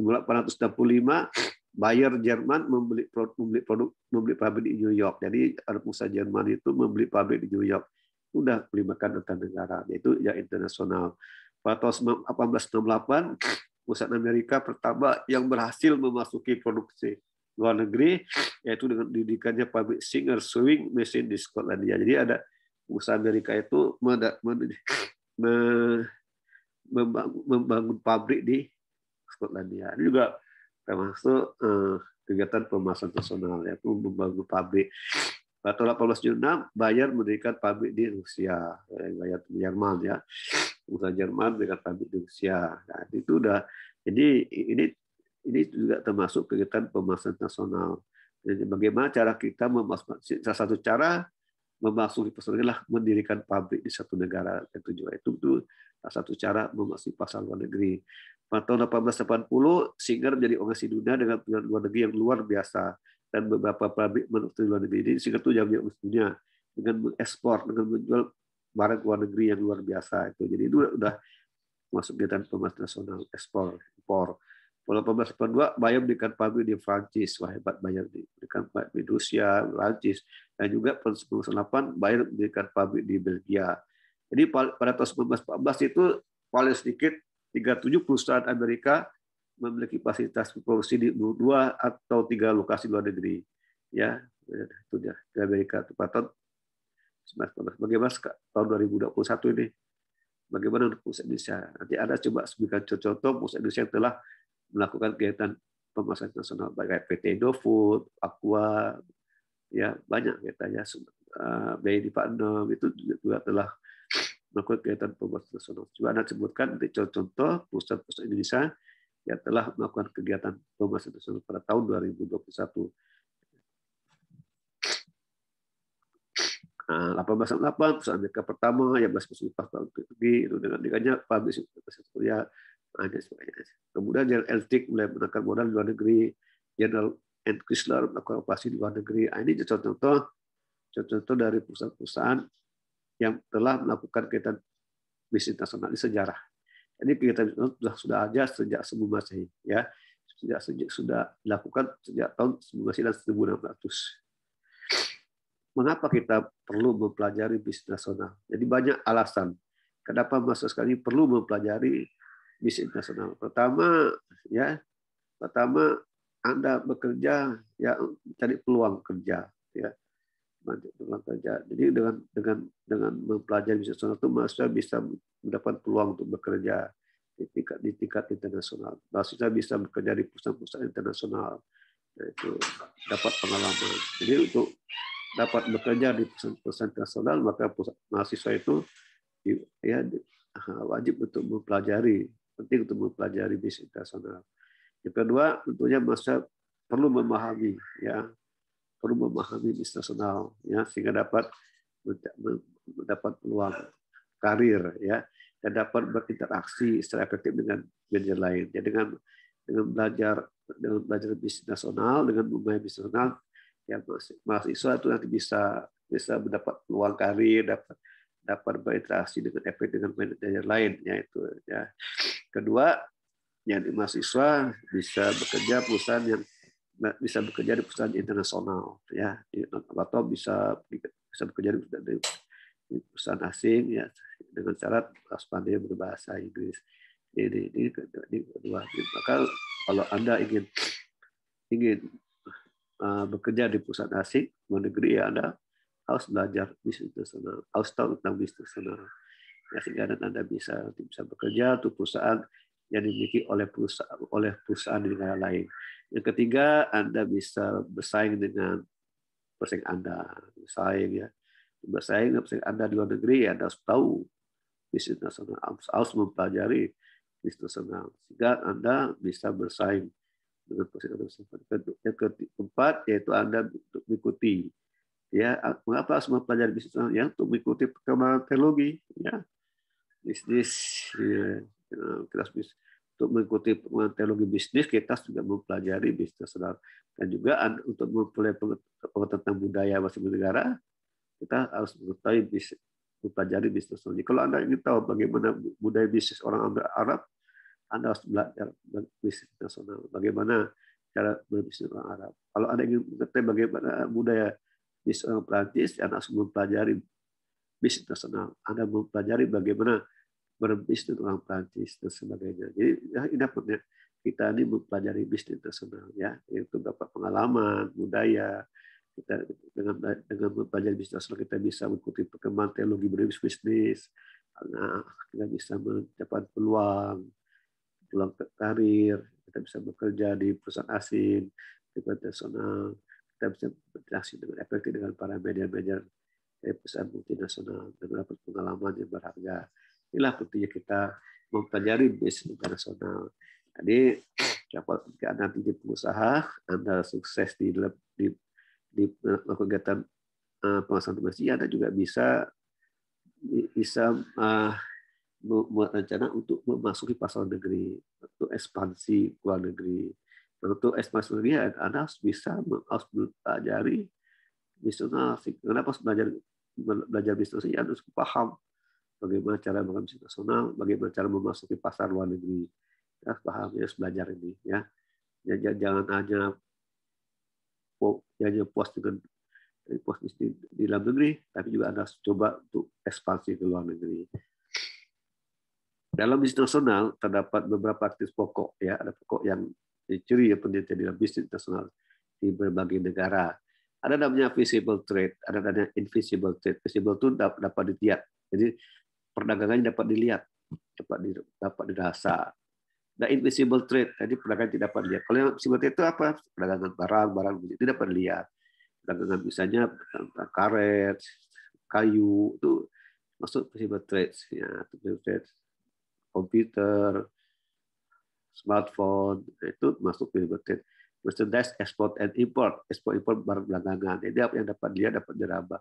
1865 Bayer Jerman membeli produk, membeli produk membeli pabrik di New York. Jadi ada pengusaha Jerman itu membeli pabrik di New York. Udah melibatkan antar negara, yaitu ya internasional. Pada tahun 1868 pusat Amerika pertama yang berhasil memasuki produksi luar negeri yaitu dengan didikannya pabrik Singer Sewing Machine di Skotlandia. Jadi ada pusat Amerika itu membangun pabrik di Skotlandia. Ini juga termasuk eh, kegiatan pemasaran nasional yaitu membangun pabrik. Pada tahun 1876 bayar mendirikan pabrik di Rusia, eh, Bayern Jerman ya. usaha Jerman dengan pabrik di Rusia. Nah, itu udah jadi ini ini juga termasuk kegiatan pemasaran nasional. Jadi bagaimana cara kita memasuk salah satu cara memasuki pasar adalah mendirikan pabrik di satu negara tujuan itu itu salah satu cara memasuki pasar luar negeri. Pada tahun 1880 Singer menjadi organisasi dunia dengan tujuan luar negeri yang luar biasa dan beberapa pabrik manufaktur luar negeri ini Singer tuh jadi organisasi dunia dengan mengekspor dengan menjual barang luar negeri yang luar biasa itu jadi itu udah masuk kegiatan pemerintah nasional ekspor impor pada 1882 Bayer memberikan pabrik di Prancis wah hebat Bayer diberikan pabrik di Rusia Prancis dan juga pada 1908 Bayer memberikan pabrik di Belgia jadi pada tahun 1914 itu paling sedikit tujuh perusahaan Amerika memiliki fasilitas produksi di dua atau tiga lokasi luar negeri. Ya, itu dia di Amerika tepatan bagaimana tahun 2021 ini bagaimana untuk pusat Indonesia nanti ada coba sebutkan contoh pusat Indonesia yang telah melakukan kegiatan pemasaran nasional baik PT Indofood, Aqua, ya banyak kita ya BNI Pak itu juga telah melakukan kegiatan pembuatan nasional. Coba Anda sebutkan contoh-contoh pusat-pusat Indonesia yang telah melakukan kegiatan pembuatan nasional pada tahun 2021. 1898 perusahaan Amerika pertama yang masih universitas tahun negeri itu dengan dengannya publish pusat Korea hanya sebagainya. Kemudian General Electric mulai menekan modal di luar negeri, General and Chrysler melakukan operasi di luar negeri. Nah, ini contoh-contoh contoh-contoh dari pusat-pusat yang telah melakukan kegiatan bisnis nasional di sejarah. Jadi kegiatan bisnis sudah sudah ada sejak sebelum masehi, ya sejak, sejak sudah dilakukan sejak tahun sebelum masehi dan 1600. Mengapa kita perlu mempelajari bisnis nasional? Jadi banyak alasan kenapa masa sekali perlu mempelajari bisnis nasional. Pertama, ya pertama Anda bekerja ya cari peluang kerja, ya kerja jadi dengan dengan dengan mempelajari bisnis nasional itu mahasiswa bisa mendapat peluang untuk bekerja di tingkat di tingkat internasional. Mahasiswa bisa bekerja di pusat-pusat internasional. Nah, itu dapat pengalaman. Jadi untuk dapat bekerja di pusat-pusat internasional maka mahasiswa itu ya wajib untuk mempelajari penting untuk mempelajari bisnis internasional. Yang kedua tentunya mahasiswa perlu memahami ya perlu memahami bisnis nasional ya sehingga dapat mendapat peluang karir ya dan dapat berinteraksi secara efektif dengan manajer lain. Ya, dengan dengan belajar dengan belajar bisnis nasional dengan memahami bisnis nasional ya mahasiswa itu nanti bisa bisa mendapat peluang karir dapat dapat berinteraksi dengan efek dengan manajer lain ya itu, ya kedua yang mahasiswa bisa bekerja perusahaan yang Nah, bisa bekerja di perusahaan internasional ya atau bisa bisa bekerja di, perusahaan asing ya dengan syarat harus pandai berbahasa Inggris ini ini kedua maka kalau anda ingin ingin eh, bekerja di perusahaan asing luar negeri ya anda harus belajar bisnis internasional harus tahu tentang bisnis internasional ya sehingga anda bisa bisa bekerja di perusahaan yang dimiliki oleh perusahaan, oleh perusahaan di negara lain. Yang ketiga, Anda bisa bersaing dengan pesaing Anda. Bersaing ya. Bersaing dengan pesaing Anda di luar negeri, ya, Anda harus tahu bisnis nasional, harus mempelajari bisnis nasional. Sehingga Anda bisa bersaing dengan pesaing Anda. Yang keempat, yaitu Anda untuk mengikuti ya mengapa harus mempelajari bisnis nasional ya untuk mengikuti perkembangan teknologi ya bisnis ya, Eh, kita untuk mengikuti teologi bisnis kita juga mempelajari bisnis dan juga untuk mempelajari pengetahuan tentang budaya masing negara kita harus mengetahui bisnis mempelajari bisnis teknologi. Kalau Anda ingin tahu bagaimana budaya bisnis orang Arab, Anda harus belajar bisnis nasional, bagaimana cara berbisnis orang Arab. Kalau Anda ingin mengetahui bagaimana budaya bisnis orang Perancis, Anda harus mempelajari bisnis nasional. Anda mempelajari bagaimana berbisnis orang Prancis dan sebagainya. Jadi ya, dapat ya kita ini mempelajari bisnis internasional ya itu dapat pengalaman budaya kita dengan dengan mempelajari bisnis internasional kita bisa mengikuti perkembangan teknologi bisnis nah, kita bisa mendapat peluang peluang karir kita bisa bekerja di perusahaan asing di internasional kita bisa berinteraksi dengan efektif dengan para media-media eh, perusahaan multinasional dan mendapat pengalaman yang berharga Inilah pentingnya kita mempelajari bisnis internasional. Jadi jika Anda menjadi pengusaha, Anda sukses di dalam di, di kegiatan uh, eh, domestik, Anda juga bisa bisa uh, eh, membuat rencana untuk memasuki pasar negeri, untuk ekspansi ke luar negeri. Untuk ekspansi negeri, Anda harus bisa harus belajar bisnis. Kenapa harus belajar belajar bisnis? Anda harus paham bagaimana cara mengambil nasional, bagaimana cara memasuki pasar luar negeri. Ya, paham ya, belajar ini ya. ya jangan, jangan hanya ya, hanya puas dengan eh, puas di, di dalam negeri, tapi juga ada coba untuk ekspansi ke luar negeri. Dalam bisnis nasional terdapat beberapa aktivitas pokok ya, ada pokok yang dicuri ya penelitian dalam bisnis nasional di berbagai negara. Ada namanya visible trade, ada namanya invisible trade. Visible itu dapat dilihat. Jadi perdagangannya dapat dilihat, dapat di, dapat dirasa. Dan invisible trade, jadi perdagangan tidak dapat dilihat. Kalau yang invisible trade itu apa? Perdagangan barang, barang itu dapat dilihat. Perdagangan misalnya eh, karet, kayu itu masuk invisible trade, ya, invisible trade. Komputer, smartphone itu masuk invisible trade merchandise export and import, export import barang perdagangan. Jadi apa yang dapat dilihat dapat diraba.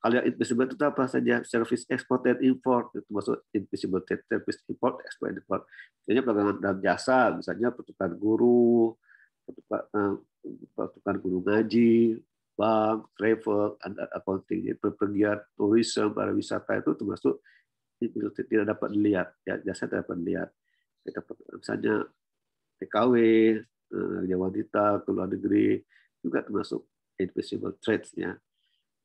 Kalian invisible itu apa saja? Service export dan import. Itu maksud invisible trade, service import, export, import. misalnya perdagangan dan jasa, misalnya pertukaran guru, pertukaran eh, guru ngaji, bank, travel, accounting, jadi perpergian, tourism, pariwisata itu termasuk tidak dapat dilihat, ya, jasa tidak dapat dilihat. Misalnya TKW, kerja eh, wanita keluar negeri juga termasuk invisible trades ya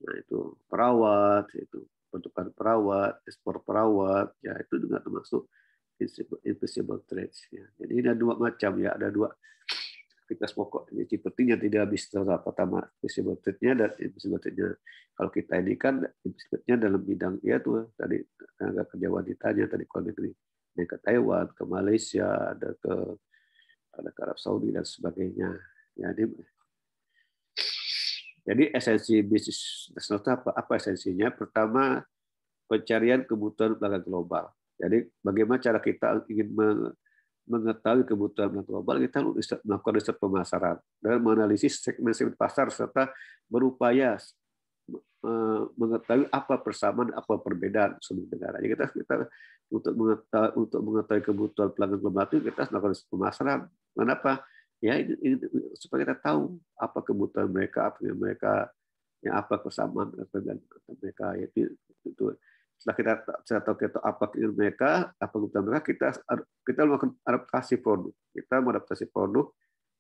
nah itu perawat itu bentukan perawat ekspor perawat ya itu juga termasuk invisible trades ya. jadi ada dua macam ya ada dua aktivitas pokok ini pentingnya tidak habis terhadap pertama invisible trade-nya dan invisible trade-nya kalau kita ini kan invisible trade-nya dalam bidang ya tuh tadi tenaga kerja wanitanya tadi kalau negeri ke Taiwan, ke Malaysia, ada ke ada ke Arab Saudi dan sebagainya. Ya, ini jadi esensi bisnis nasional itu apa? Apa esensinya? Pertama, pencarian kebutuhan pelanggan global. Jadi bagaimana cara kita ingin mengetahui kebutuhan pelanggan global, kita melakukan riset pemasaran dan menganalisis segmen-segmen pasar serta berupaya mengetahui apa persamaan, apa perbedaan seluruh negara. Jadi kita kita untuk mengetahui untuk mengetahui kebutuhan pelanggan global itu kita harus melakukan riset pemasaran. Kenapa? ya itu, supaya kita tahu apa kebutuhan mereka apa yang mereka ya, apa kesamaan mereka itu, itu setelah kita setelah tahu kita apa keinginan mereka apa kebutuhan mereka kita kita melakukan adaptasi produk kita mengadaptasi produk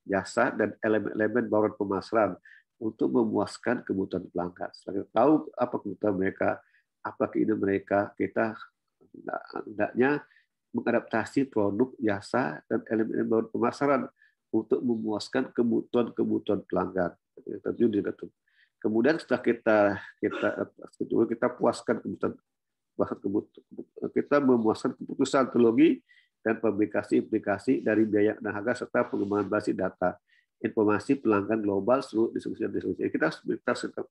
jasa dan elemen-elemen bauran pemasaran untuk memuaskan kebutuhan pelanggan. Setelah kita tahu apa kebutuhan mereka, apa keinginan mereka, kita hendaknya mengadaptasi produk, jasa, dan elemen-elemen bauran pemasaran untuk memuaskan kebutuhan-kebutuhan pelanggan. Ya, Kemudian setelah kita kita kita puaskan kebutuhan bahkan kita memuaskan keputusan teknologi dan publikasi implikasi dari biaya tenaga serta pengembangan basis data informasi pelanggan global seluruh distribusi distribusi kita kita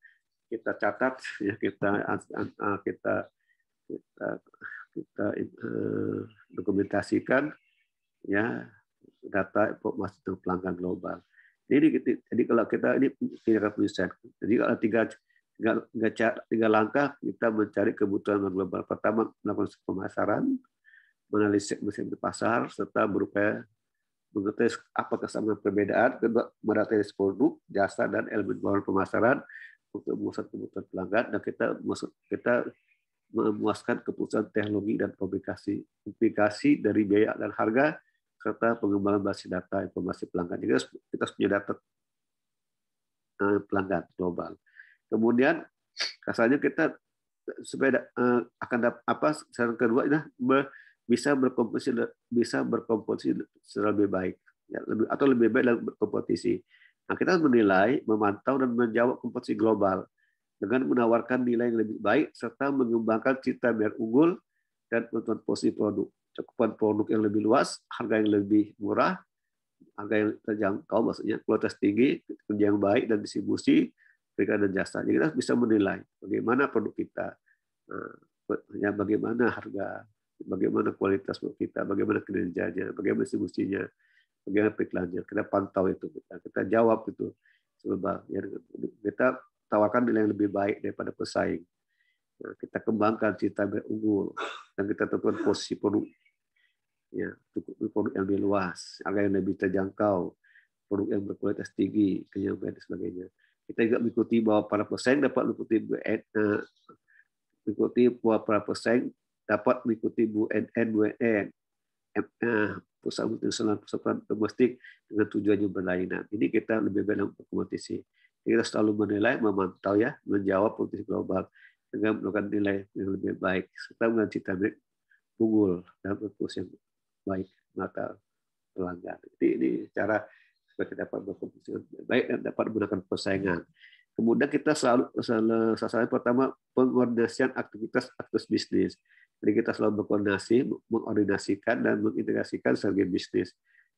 kita catat ya kita kita kita kita eh, dokumentasikan ya data informasi tentang pelanggan global. Jadi, jadi kalau kita ini tindakan penyesuaian. Jadi kalau tiga, tiga, tiga, langkah kita mencari kebutuhan global. Pertama melakukan pemasaran, menganalisis mesin pasar, serta berupaya mengetahui apa kesamaan perbedaan, kedua meratai produk, jasa dan elemen bahan pemasaran untuk memuaskan kebutuhan pelanggan dan kita kita memuaskan keputusan teknologi dan publikasi implikasi dari biaya dan harga serta pengembangan basis data informasi pelanggan. Jadi kita harus punya data eh, pelanggan global. Kemudian rasanya kita sepeda eh, akan dapat apa saran kedua ya bisa berkompetisi bisa berkompetisi lebih baik ya, lebih, atau lebih baik dalam berkompetisi. Nah, kita menilai, memantau dan menjawab kompetisi global dengan menawarkan nilai yang lebih baik serta mengembangkan cita merk unggul dan penentuan posisi produk cakupan produk yang lebih luas, harga yang lebih murah, harga yang terjangkau maksudnya, kualitas tinggi, kerja yang baik dan distribusi, mereka dan jasa. Jadi kita bisa menilai bagaimana produk kita, ya bagaimana harga, bagaimana kualitas produk kita, bagaimana kinerjanya, bagaimana distribusinya, bagaimana periklannya. Kita pantau itu, kita, kita jawab itu sebab ya, kita tawarkan nilai yang lebih baik daripada pesaing. Nah, kita kembangkan cita unggul dan kita tentukan posisi produk ya produk yang lebih luas, agar yang lebih terjangkau, produk yang berkualitas tinggi, kenyamanan dan sebagainya. Kita juga mengikuti bahwa para pesaing dapat mengikuti BNN, mengikuti bahwa para pesaing dapat mengikuti bnn BUMN, pusat multinasional, pusat domestik dengan tujuannya berlainan. Ini kita lebih banyak berkompetisi. Kita selalu menilai, memantau ya, menjawab kompetisi global dengan melakukan nilai yang lebih baik serta mengaji tablik unggul dan fokus yang baik maka pelanggan. Jadi ini cara supaya kita dapat berfungsi baik dan dapat menggunakan persaingan. Kemudian kita selalu sasaran pertama pengordinasian aktivitas-aktivitas bisnis. Jadi kita selalu berkoordinasi, mengordinasikan dan mengintegrasikan sebagai bisnis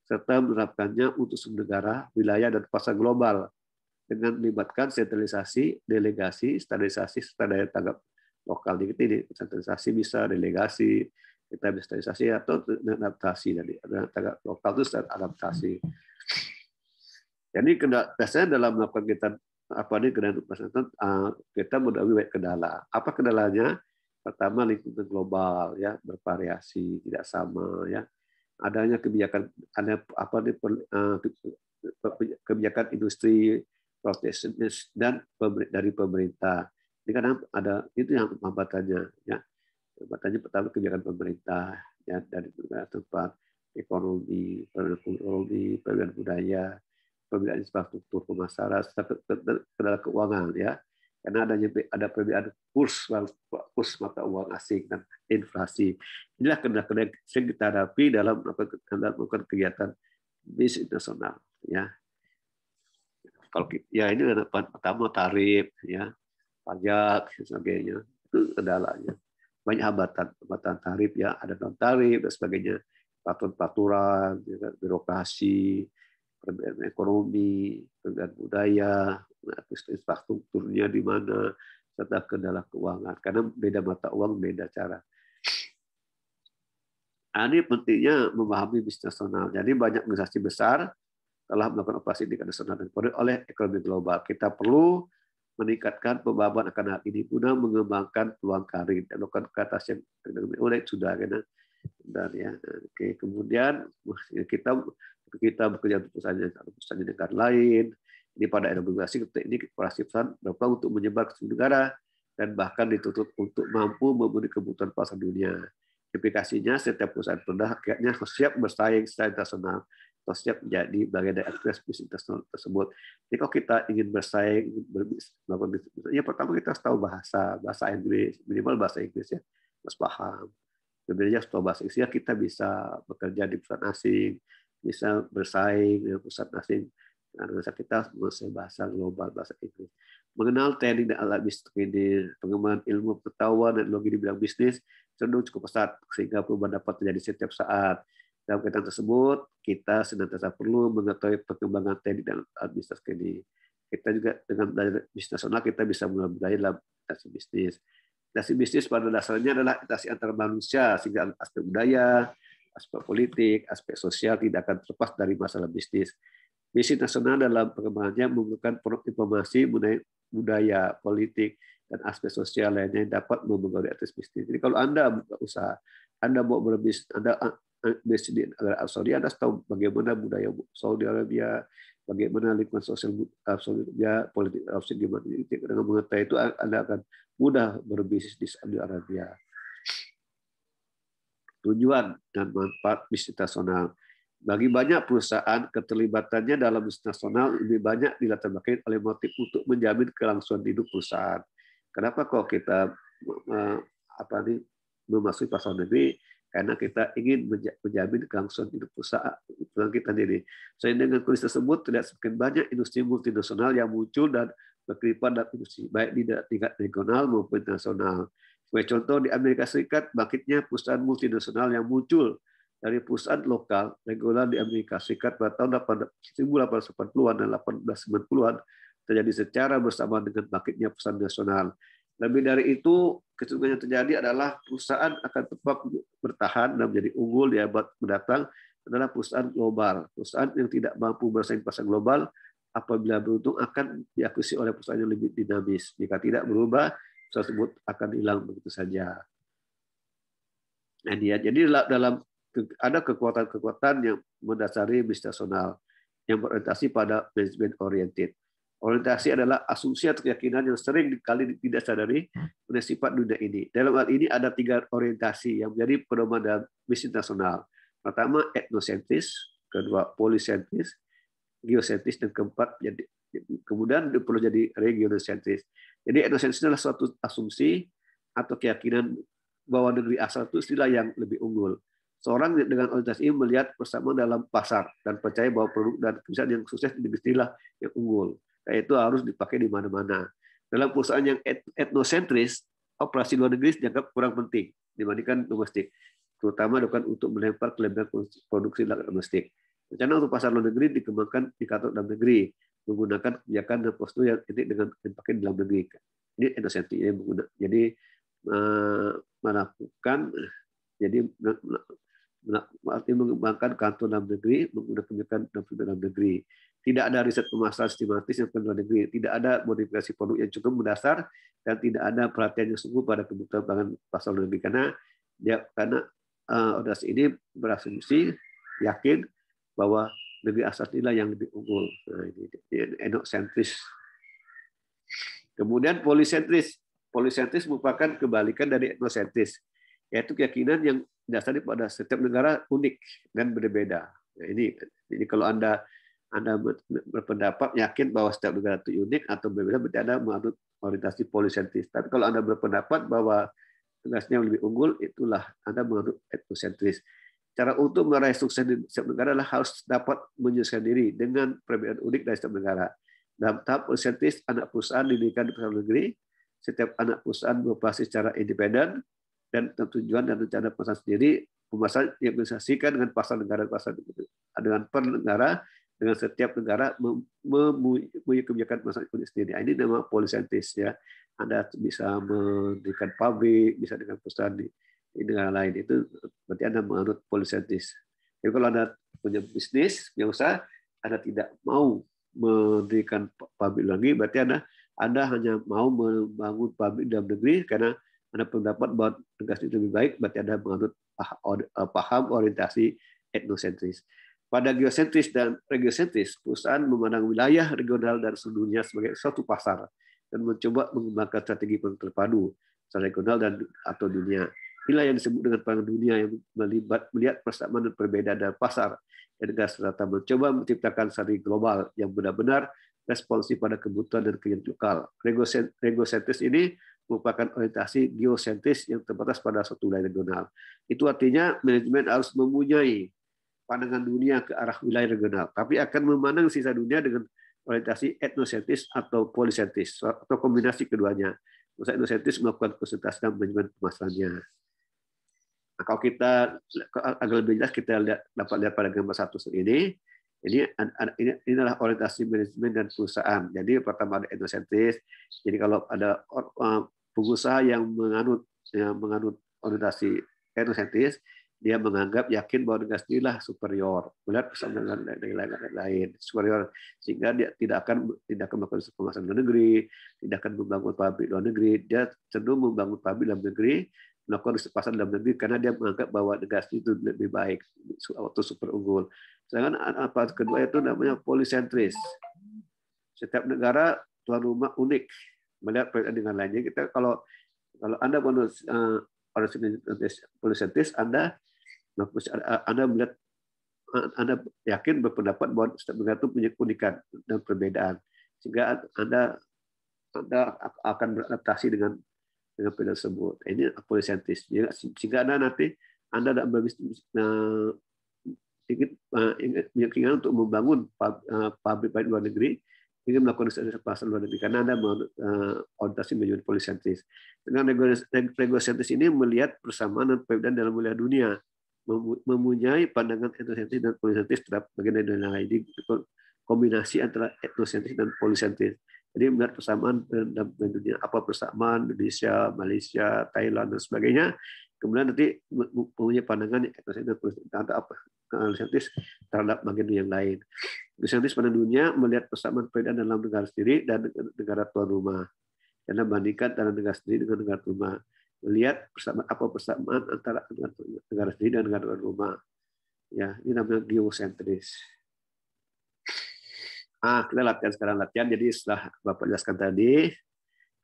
serta menerapkannya untuk negara, wilayah dan pasar global dengan melibatkan sentralisasi, delegasi, standarisasi, serta daya tanggap lokal. Jadi ini sentralisasi bisa, delegasi, kita bisa standarisasi atau adaptasi dari Tanggap lokal itu adaptasi. Jadi biasanya dalam melakukan kita apa ini kendala eh, kita menemui kendala. Apa kendalanya? Pertama lingkungan global ya bervariasi tidak sama ya adanya kebijakan ada apa ini eh, kebijakan industri Protestantis dan dari pemerintah. Ini karena ada itu yang hambatannya ya. Hambatannya pertama kebijakan pemerintah ya dari berbagai tempat ekonomi, ekonomi, perbedaan budaya, perbedaan infrastruktur pemasaran, kendala keuangan ya. Karena ada ada perbedaan kurs kurs mata uang asing dan inflasi. Inilah kendala-kendala yang sering kita hadapi dalam melakukan kegiatan bisnis internasional ya kalau ya ini pertama tarif ya pajak sebagainya itu kendalanya banyak hambatan hambatan tarif ya ada non tarif dan sebagainya peraturan peraturan ya, kan, birokrasi perbedaan ekonomi perbedaan budaya nah, infrastrukturnya di mana serta kendala keuangan karena beda mata uang beda cara nah, ini pentingnya memahami bisnis nasional jadi banyak investasi besar telah melakukan operasi di nasional dan produk oleh ekonomi global. Kita perlu meningkatkan pembahasan akan hal ini guna mengembangkan peluang karir dan melakukan ke atas yang oleh sudah kena dan ya oke kemudian ya, kita kita bekerja untuk perusahaan yang perusahaan negara lain ini pada era globalisasi ini operasi perusahaan berupa untuk menyebar ke negara dan bahkan ditutup untuk mampu memenuhi kebutuhan pasar dunia. Implikasinya setiap perusahaan pernah akhirnya siap bersaing secara internasional terusnya jadi bagian dari aktivitas bisnis tersebut. Jadi kalau kita ingin bersaing, melakukan bisnis, ya pertama kita harus tahu bahasa, bahasa Inggris, minimal bahasa Inggris ya, harus paham. Kemudian harus tahu bahasa Inggris, ya kita bisa bekerja di perusahaan asing, bisa bersaing dengan perusahaan asing. Karena nah, kita harus menguasai bahasa global, bahasa Inggris. Mengenal teknik dan alat bisnis ini, pengembangan ilmu pengetahuan dan logi di bidang bisnis cenderung cukup pesat, sehingga perubahan dapat terjadi setiap saat dalam kaitan tersebut, kita senantiasa perlu mengetahui perkembangan teknik dan administrasi ini Kita juga dengan belajar bisnis nasional, kita bisa mulai dalam interaksi bisnis. Interaksi bisnis pada dasarnya adalah interaksi antar manusia, sehingga aspek budaya, aspek politik, aspek sosial tidak akan terlepas dari masalah bisnis. Bisnis nasional dalam perkembangannya memerlukan informasi mengenai budaya, politik, dan aspek sosial lainnya yang dapat mempengaruhi atas bisnis. Jadi kalau Anda buka usaha, Anda mau berbisnis, Anda Eh, di Arab eh, Saudi Anda tahu bagaimana budaya Saudi Arabia, bagaimana lingkungan sosial eh, Saudi Arabia, politik Arab Saudi gimana. Dengan mengetahui itu Anda akan mudah berbisnis di Saudi Arabia. Tujuan dan manfaat bisnis nasional. Bagi banyak perusahaan, keterlibatannya dalam bisnis nasional lebih banyak dilatar oleh motif untuk menjamin kelangsungan hidup perusahaan. Kenapa kok kita apa nih memasuki pasar negeri karena kita ingin menjamin kelangsungan hidup perusahaan kita ini. Sehingga dengan kondisi tersebut terlihat semakin banyak industri multinasional yang muncul dan berkelipan dalam industri, baik di tingkat regional maupun nasional. Sebagai contoh, di Amerika Serikat, bangkitnya perusahaan multinasional yang muncul dari perusahaan lokal reguler di Amerika Serikat pada tahun 1880-an dan 1890-an terjadi secara bersama dengan bangkitnya perusahaan nasional. Lebih dari itu, kecenderungan yang terjadi adalah perusahaan akan tetap bertahan dan menjadi unggul di abad mendatang adalah perusahaan global. Perusahaan yang tidak mampu bersaing pasar global apabila beruntung akan diakuisisi oleh perusahaan yang lebih dinamis. Jika tidak berubah, perusahaan tersebut akan hilang begitu saja. Nah, dia ya. jadi dalam ada kekuatan-kekuatan yang mendasari bisnis nasional yang berorientasi pada management oriented. Orientasi adalah asumsi atau keyakinan yang sering dikali tidak sadari oleh sifat dunia ini. Dalam hal ini ada tiga orientasi yang menjadi pedoman dalam misi nasional. Pertama, etnosentris, kedua, polisentris, geosentris, dan keempat, jadi, kemudian perlu jadi regionosentris. Jadi etnosentris adalah suatu asumsi atau keyakinan bahwa negeri asal itu istilah yang lebih unggul. Seorang dengan orientasi ini melihat persamaan dalam pasar dan percaya bahwa produk dan perusahaan yang sukses di istilah yang unggul itu harus dipakai di mana-mana. Dalam perusahaan yang etnosentris, operasi luar negeri dianggap kurang penting dibandingkan domestik, terutama bukan untuk melempar kelebihan produksi dalam domestik. Rencana untuk pasar luar negeri dikembangkan di kantor dalam negeri, menggunakan kebijakan dan postur yang identik dengan yang pakai di dalam negeri. Ini etnosentris, jadi, jadi eh, melakukan jadi melakukan mengembangkan kantor dalam negeri menggunakan kebijakan dalam negeri tidak ada riset pemasaran sistematis yang luar negeri, tidak ada modifikasi produk yang cukup mendasar, dan tidak ada perhatian yang sungguh pada kebutuhan pangan pasar luar negeri. Karena ya, karena uh, eh, Odas ini berasumsi yakin bahwa negeri asal inilah yang lebih unggul. Nah, ini, ini Kemudian polisentris. Polisentris merupakan kebalikan dari etnosentris, yaitu keyakinan yang dasarnya pada setiap negara unik dan berbeda. Nah, ini, ini kalau Anda anda berpendapat yakin bahwa setiap negara itu unik atau berbeda berarti Anda menganut orientasi polisentris. Tapi kalau Anda berpendapat bahwa tugasnya lebih unggul, itulah Anda menganut etnosentris. Cara untuk meraih sukses di setiap negara adalah harus dapat menyesuaikan diri dengan perbedaan unik dari setiap negara. Dalam tahap polisentris, anak perusahaan didirikan di perusahaan negeri, setiap anak perusahaan beroperasi secara independen, dan tujuan dan rencana perusahaan sendiri pemasaran yang disaksikan dengan pasar negara pasar dengan per negara dengan setiap negara mempunyai kebijakan masa ekonomi sendiri. Nah, ini nama polisentis ya. Anda bisa mendirikan pabrik, bisa dengan perusahaan di, di negara lain. Itu berarti Anda menganut polisentis. Jadi kalau Anda punya bisnis, punya usaha, Anda tidak mau mendirikan pabrik lagi, berarti Anda anda hanya mau membangun pabrik dalam negeri karena Anda pendapat bahwa negara itu lebih baik, berarti Anda menganut paham orientasi etnosentris. Pada geosentris dan regiosentris, perusahaan memandang wilayah regional dan seluruhnya sebagai satu pasar dan mencoba mengembangkan strategi terpadu secara regional dan atau dunia. Inilah yang disebut dengan perang dunia yang melibat melihat persamaan dan perbedaan dalam pasar dan negara serta mencoba menciptakan strategi global yang benar-benar responsif pada kebutuhan dan keinginan lokal. Regiosentris ini merupakan orientasi geosentris yang terbatas pada suatu wilayah regional. Itu artinya manajemen harus mempunyai pandangan dunia ke arah wilayah regional, tapi akan memandang sisa dunia dengan orientasi etnosentris atau polisentris atau kombinasi keduanya. Masa etnosentris melakukan konsentrasi dan manajemen permasalahannya. Nah, kalau kita agak lebih jelas kita lihat, dapat lihat pada gambar satu ini, ini, ini inilah orientasi manajemen dan perusahaan. Jadi pertama ada etnosentris. Jadi kalau ada uh, pengusaha yang menganut yang menganut orientasi etnosentris dia menganggap yakin bahwa dengan sendirilah superior melihat dengan lain lain superior sehingga dia tidak akan tidak akan melakukan penguasaan luar negeri tidak akan membangun pabrik luar negeri dia cenderung membangun pabrik dalam negeri melakukan riset pasar dalam negeri karena dia menganggap bahwa negara itu lebih baik atau super unggul. Sedangkan apa kedua itu namanya polisentris. Setiap negara tuan rumah unik melihat perbedaan dengan lainnya. Kita kalau kalau Anda mau polisentis Anda Anda melihat Anda yakin berpendapat bahwa setiap negara itu punya keunikan dan perbedaan sehingga Anda Anda akan beradaptasi dengan dengan pilihan tersebut. Ini polisentis. Sehingga Anda nanti Anda tidak eh, ingin eh, ingin, keinginan untuk membangun eh, pabrik pabrik luar negeri ingin melakukan pasal luar negeri karena Anda uh, eh, manajemen polisentris. Dengan regosentris ini melihat persamaan dan perbedaan dalam wilayah dunia, mempunyai pandangan etnosentris dan polisentris terhadap bagian dari lain. Jadi kombinasi antara etnosentris dan polisentris. Jadi melihat persamaan dalam dunia, apa persamaan Indonesia, Malaysia, Thailand dan sebagainya. Kemudian nanti mempunyai pandangan etnosentris dan polisentris apa analisis terhadap bagian yang lain. Analisis pada dunia melihat persamaan perbedaan dalam negara sendiri dan negara tuan rumah. Karena bandingkan antara negara sendiri dengan negara tuan rumah. Melihat persamaan apa persamaan antara negara sendiri dan negara tuan rumah. Ya, ini namanya geosentris. Ah, kita latihan sekarang latihan. Jadi setelah Bapak jelaskan tadi,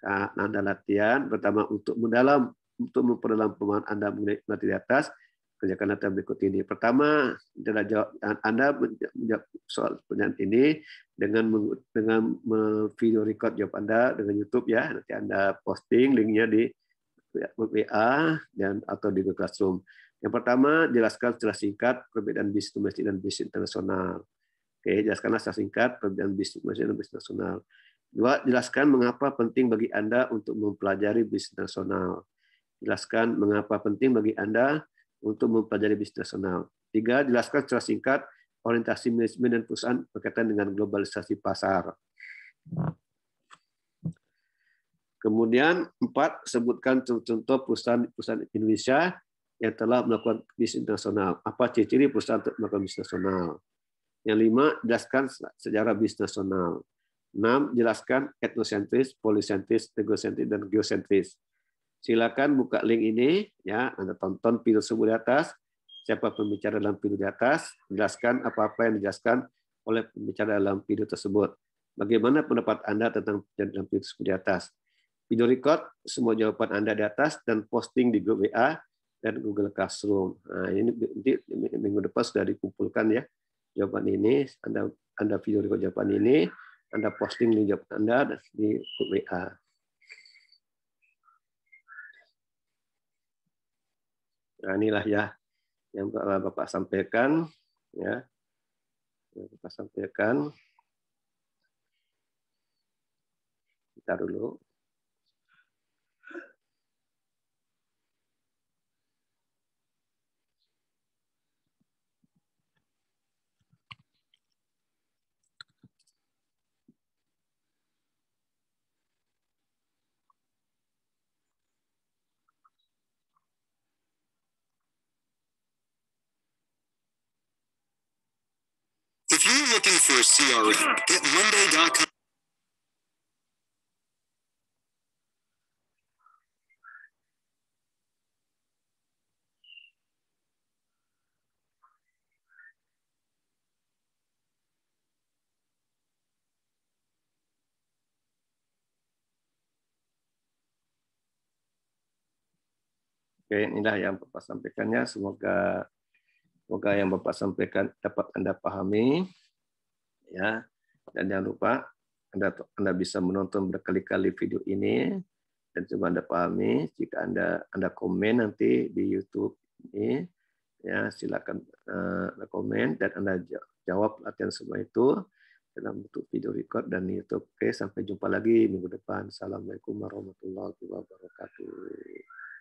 nah, Anda latihan pertama untuk mendalam untuk memperdalam pemahaman Anda mengenai materi di atas, kerjakan data berikut ini. Pertama, jawab Anda menjawab soal pertanyaan ini dengan dengan video record jawab Anda dengan YouTube ya. Nanti Anda posting linknya di WA dan atau di Google Classroom. Yang pertama, jelaskan secara singkat perbedaan bisnis domestik dan bisnis internasional. Oke, jelaskanlah secara singkat perbedaan bisnis domestik dan bisnis internasional. Dua, jelaskan mengapa penting bagi Anda untuk mempelajari bisnis internasional. Jelaskan mengapa penting bagi Anda untuk mempelajari bisnis nasional. Tiga, jelaskan secara singkat orientasi manajemen dan perusahaan berkaitan dengan globalisasi pasar. Kemudian empat, sebutkan contoh perusahaan-perusahaan Indonesia yang telah melakukan bisnis internasional. Apa ciri-ciri perusahaan untuk melakukan bisnis nasional? Yang lima, jelaskan sejarah bisnis nasional. Enam, jelaskan etnosentris, polisentris, negosentris, dan geosentris. Silakan buka link ini ya, Anda tonton video tersebut di atas. Siapa pembicara dalam video di atas, jelaskan apa-apa yang dijelaskan oleh pembicara dalam video tersebut. Bagaimana pendapat Anda tentang dalam video tersebut di atas? Video record semua jawaban Anda di atas dan posting di grup WA dan Google Classroom. Nah, ini nanti minggu depan sudah dikumpulkan ya jawaban ini. Anda Anda video record jawaban ini, Anda posting di jawaban Anda di grup WA. Nah, inilah ya yang telah Bapak sampaikan ya. Bapak sampaikan. Kita dulu. looking for a get monday.com. Oke, inilah yang Bapak sampaikannya. Semoga semoga yang Bapak sampaikan dapat Anda pahami ya. Dan jangan lupa anda, anda bisa menonton berkali-kali video ini hmm. dan coba Anda pahami jika Anda Anda komen nanti di YouTube ini ya silakan eh, komen dan Anda jawab latihan semua itu dalam bentuk video record dan YouTube. Oke, sampai jumpa lagi minggu depan. Assalamualaikum warahmatullahi wabarakatuh.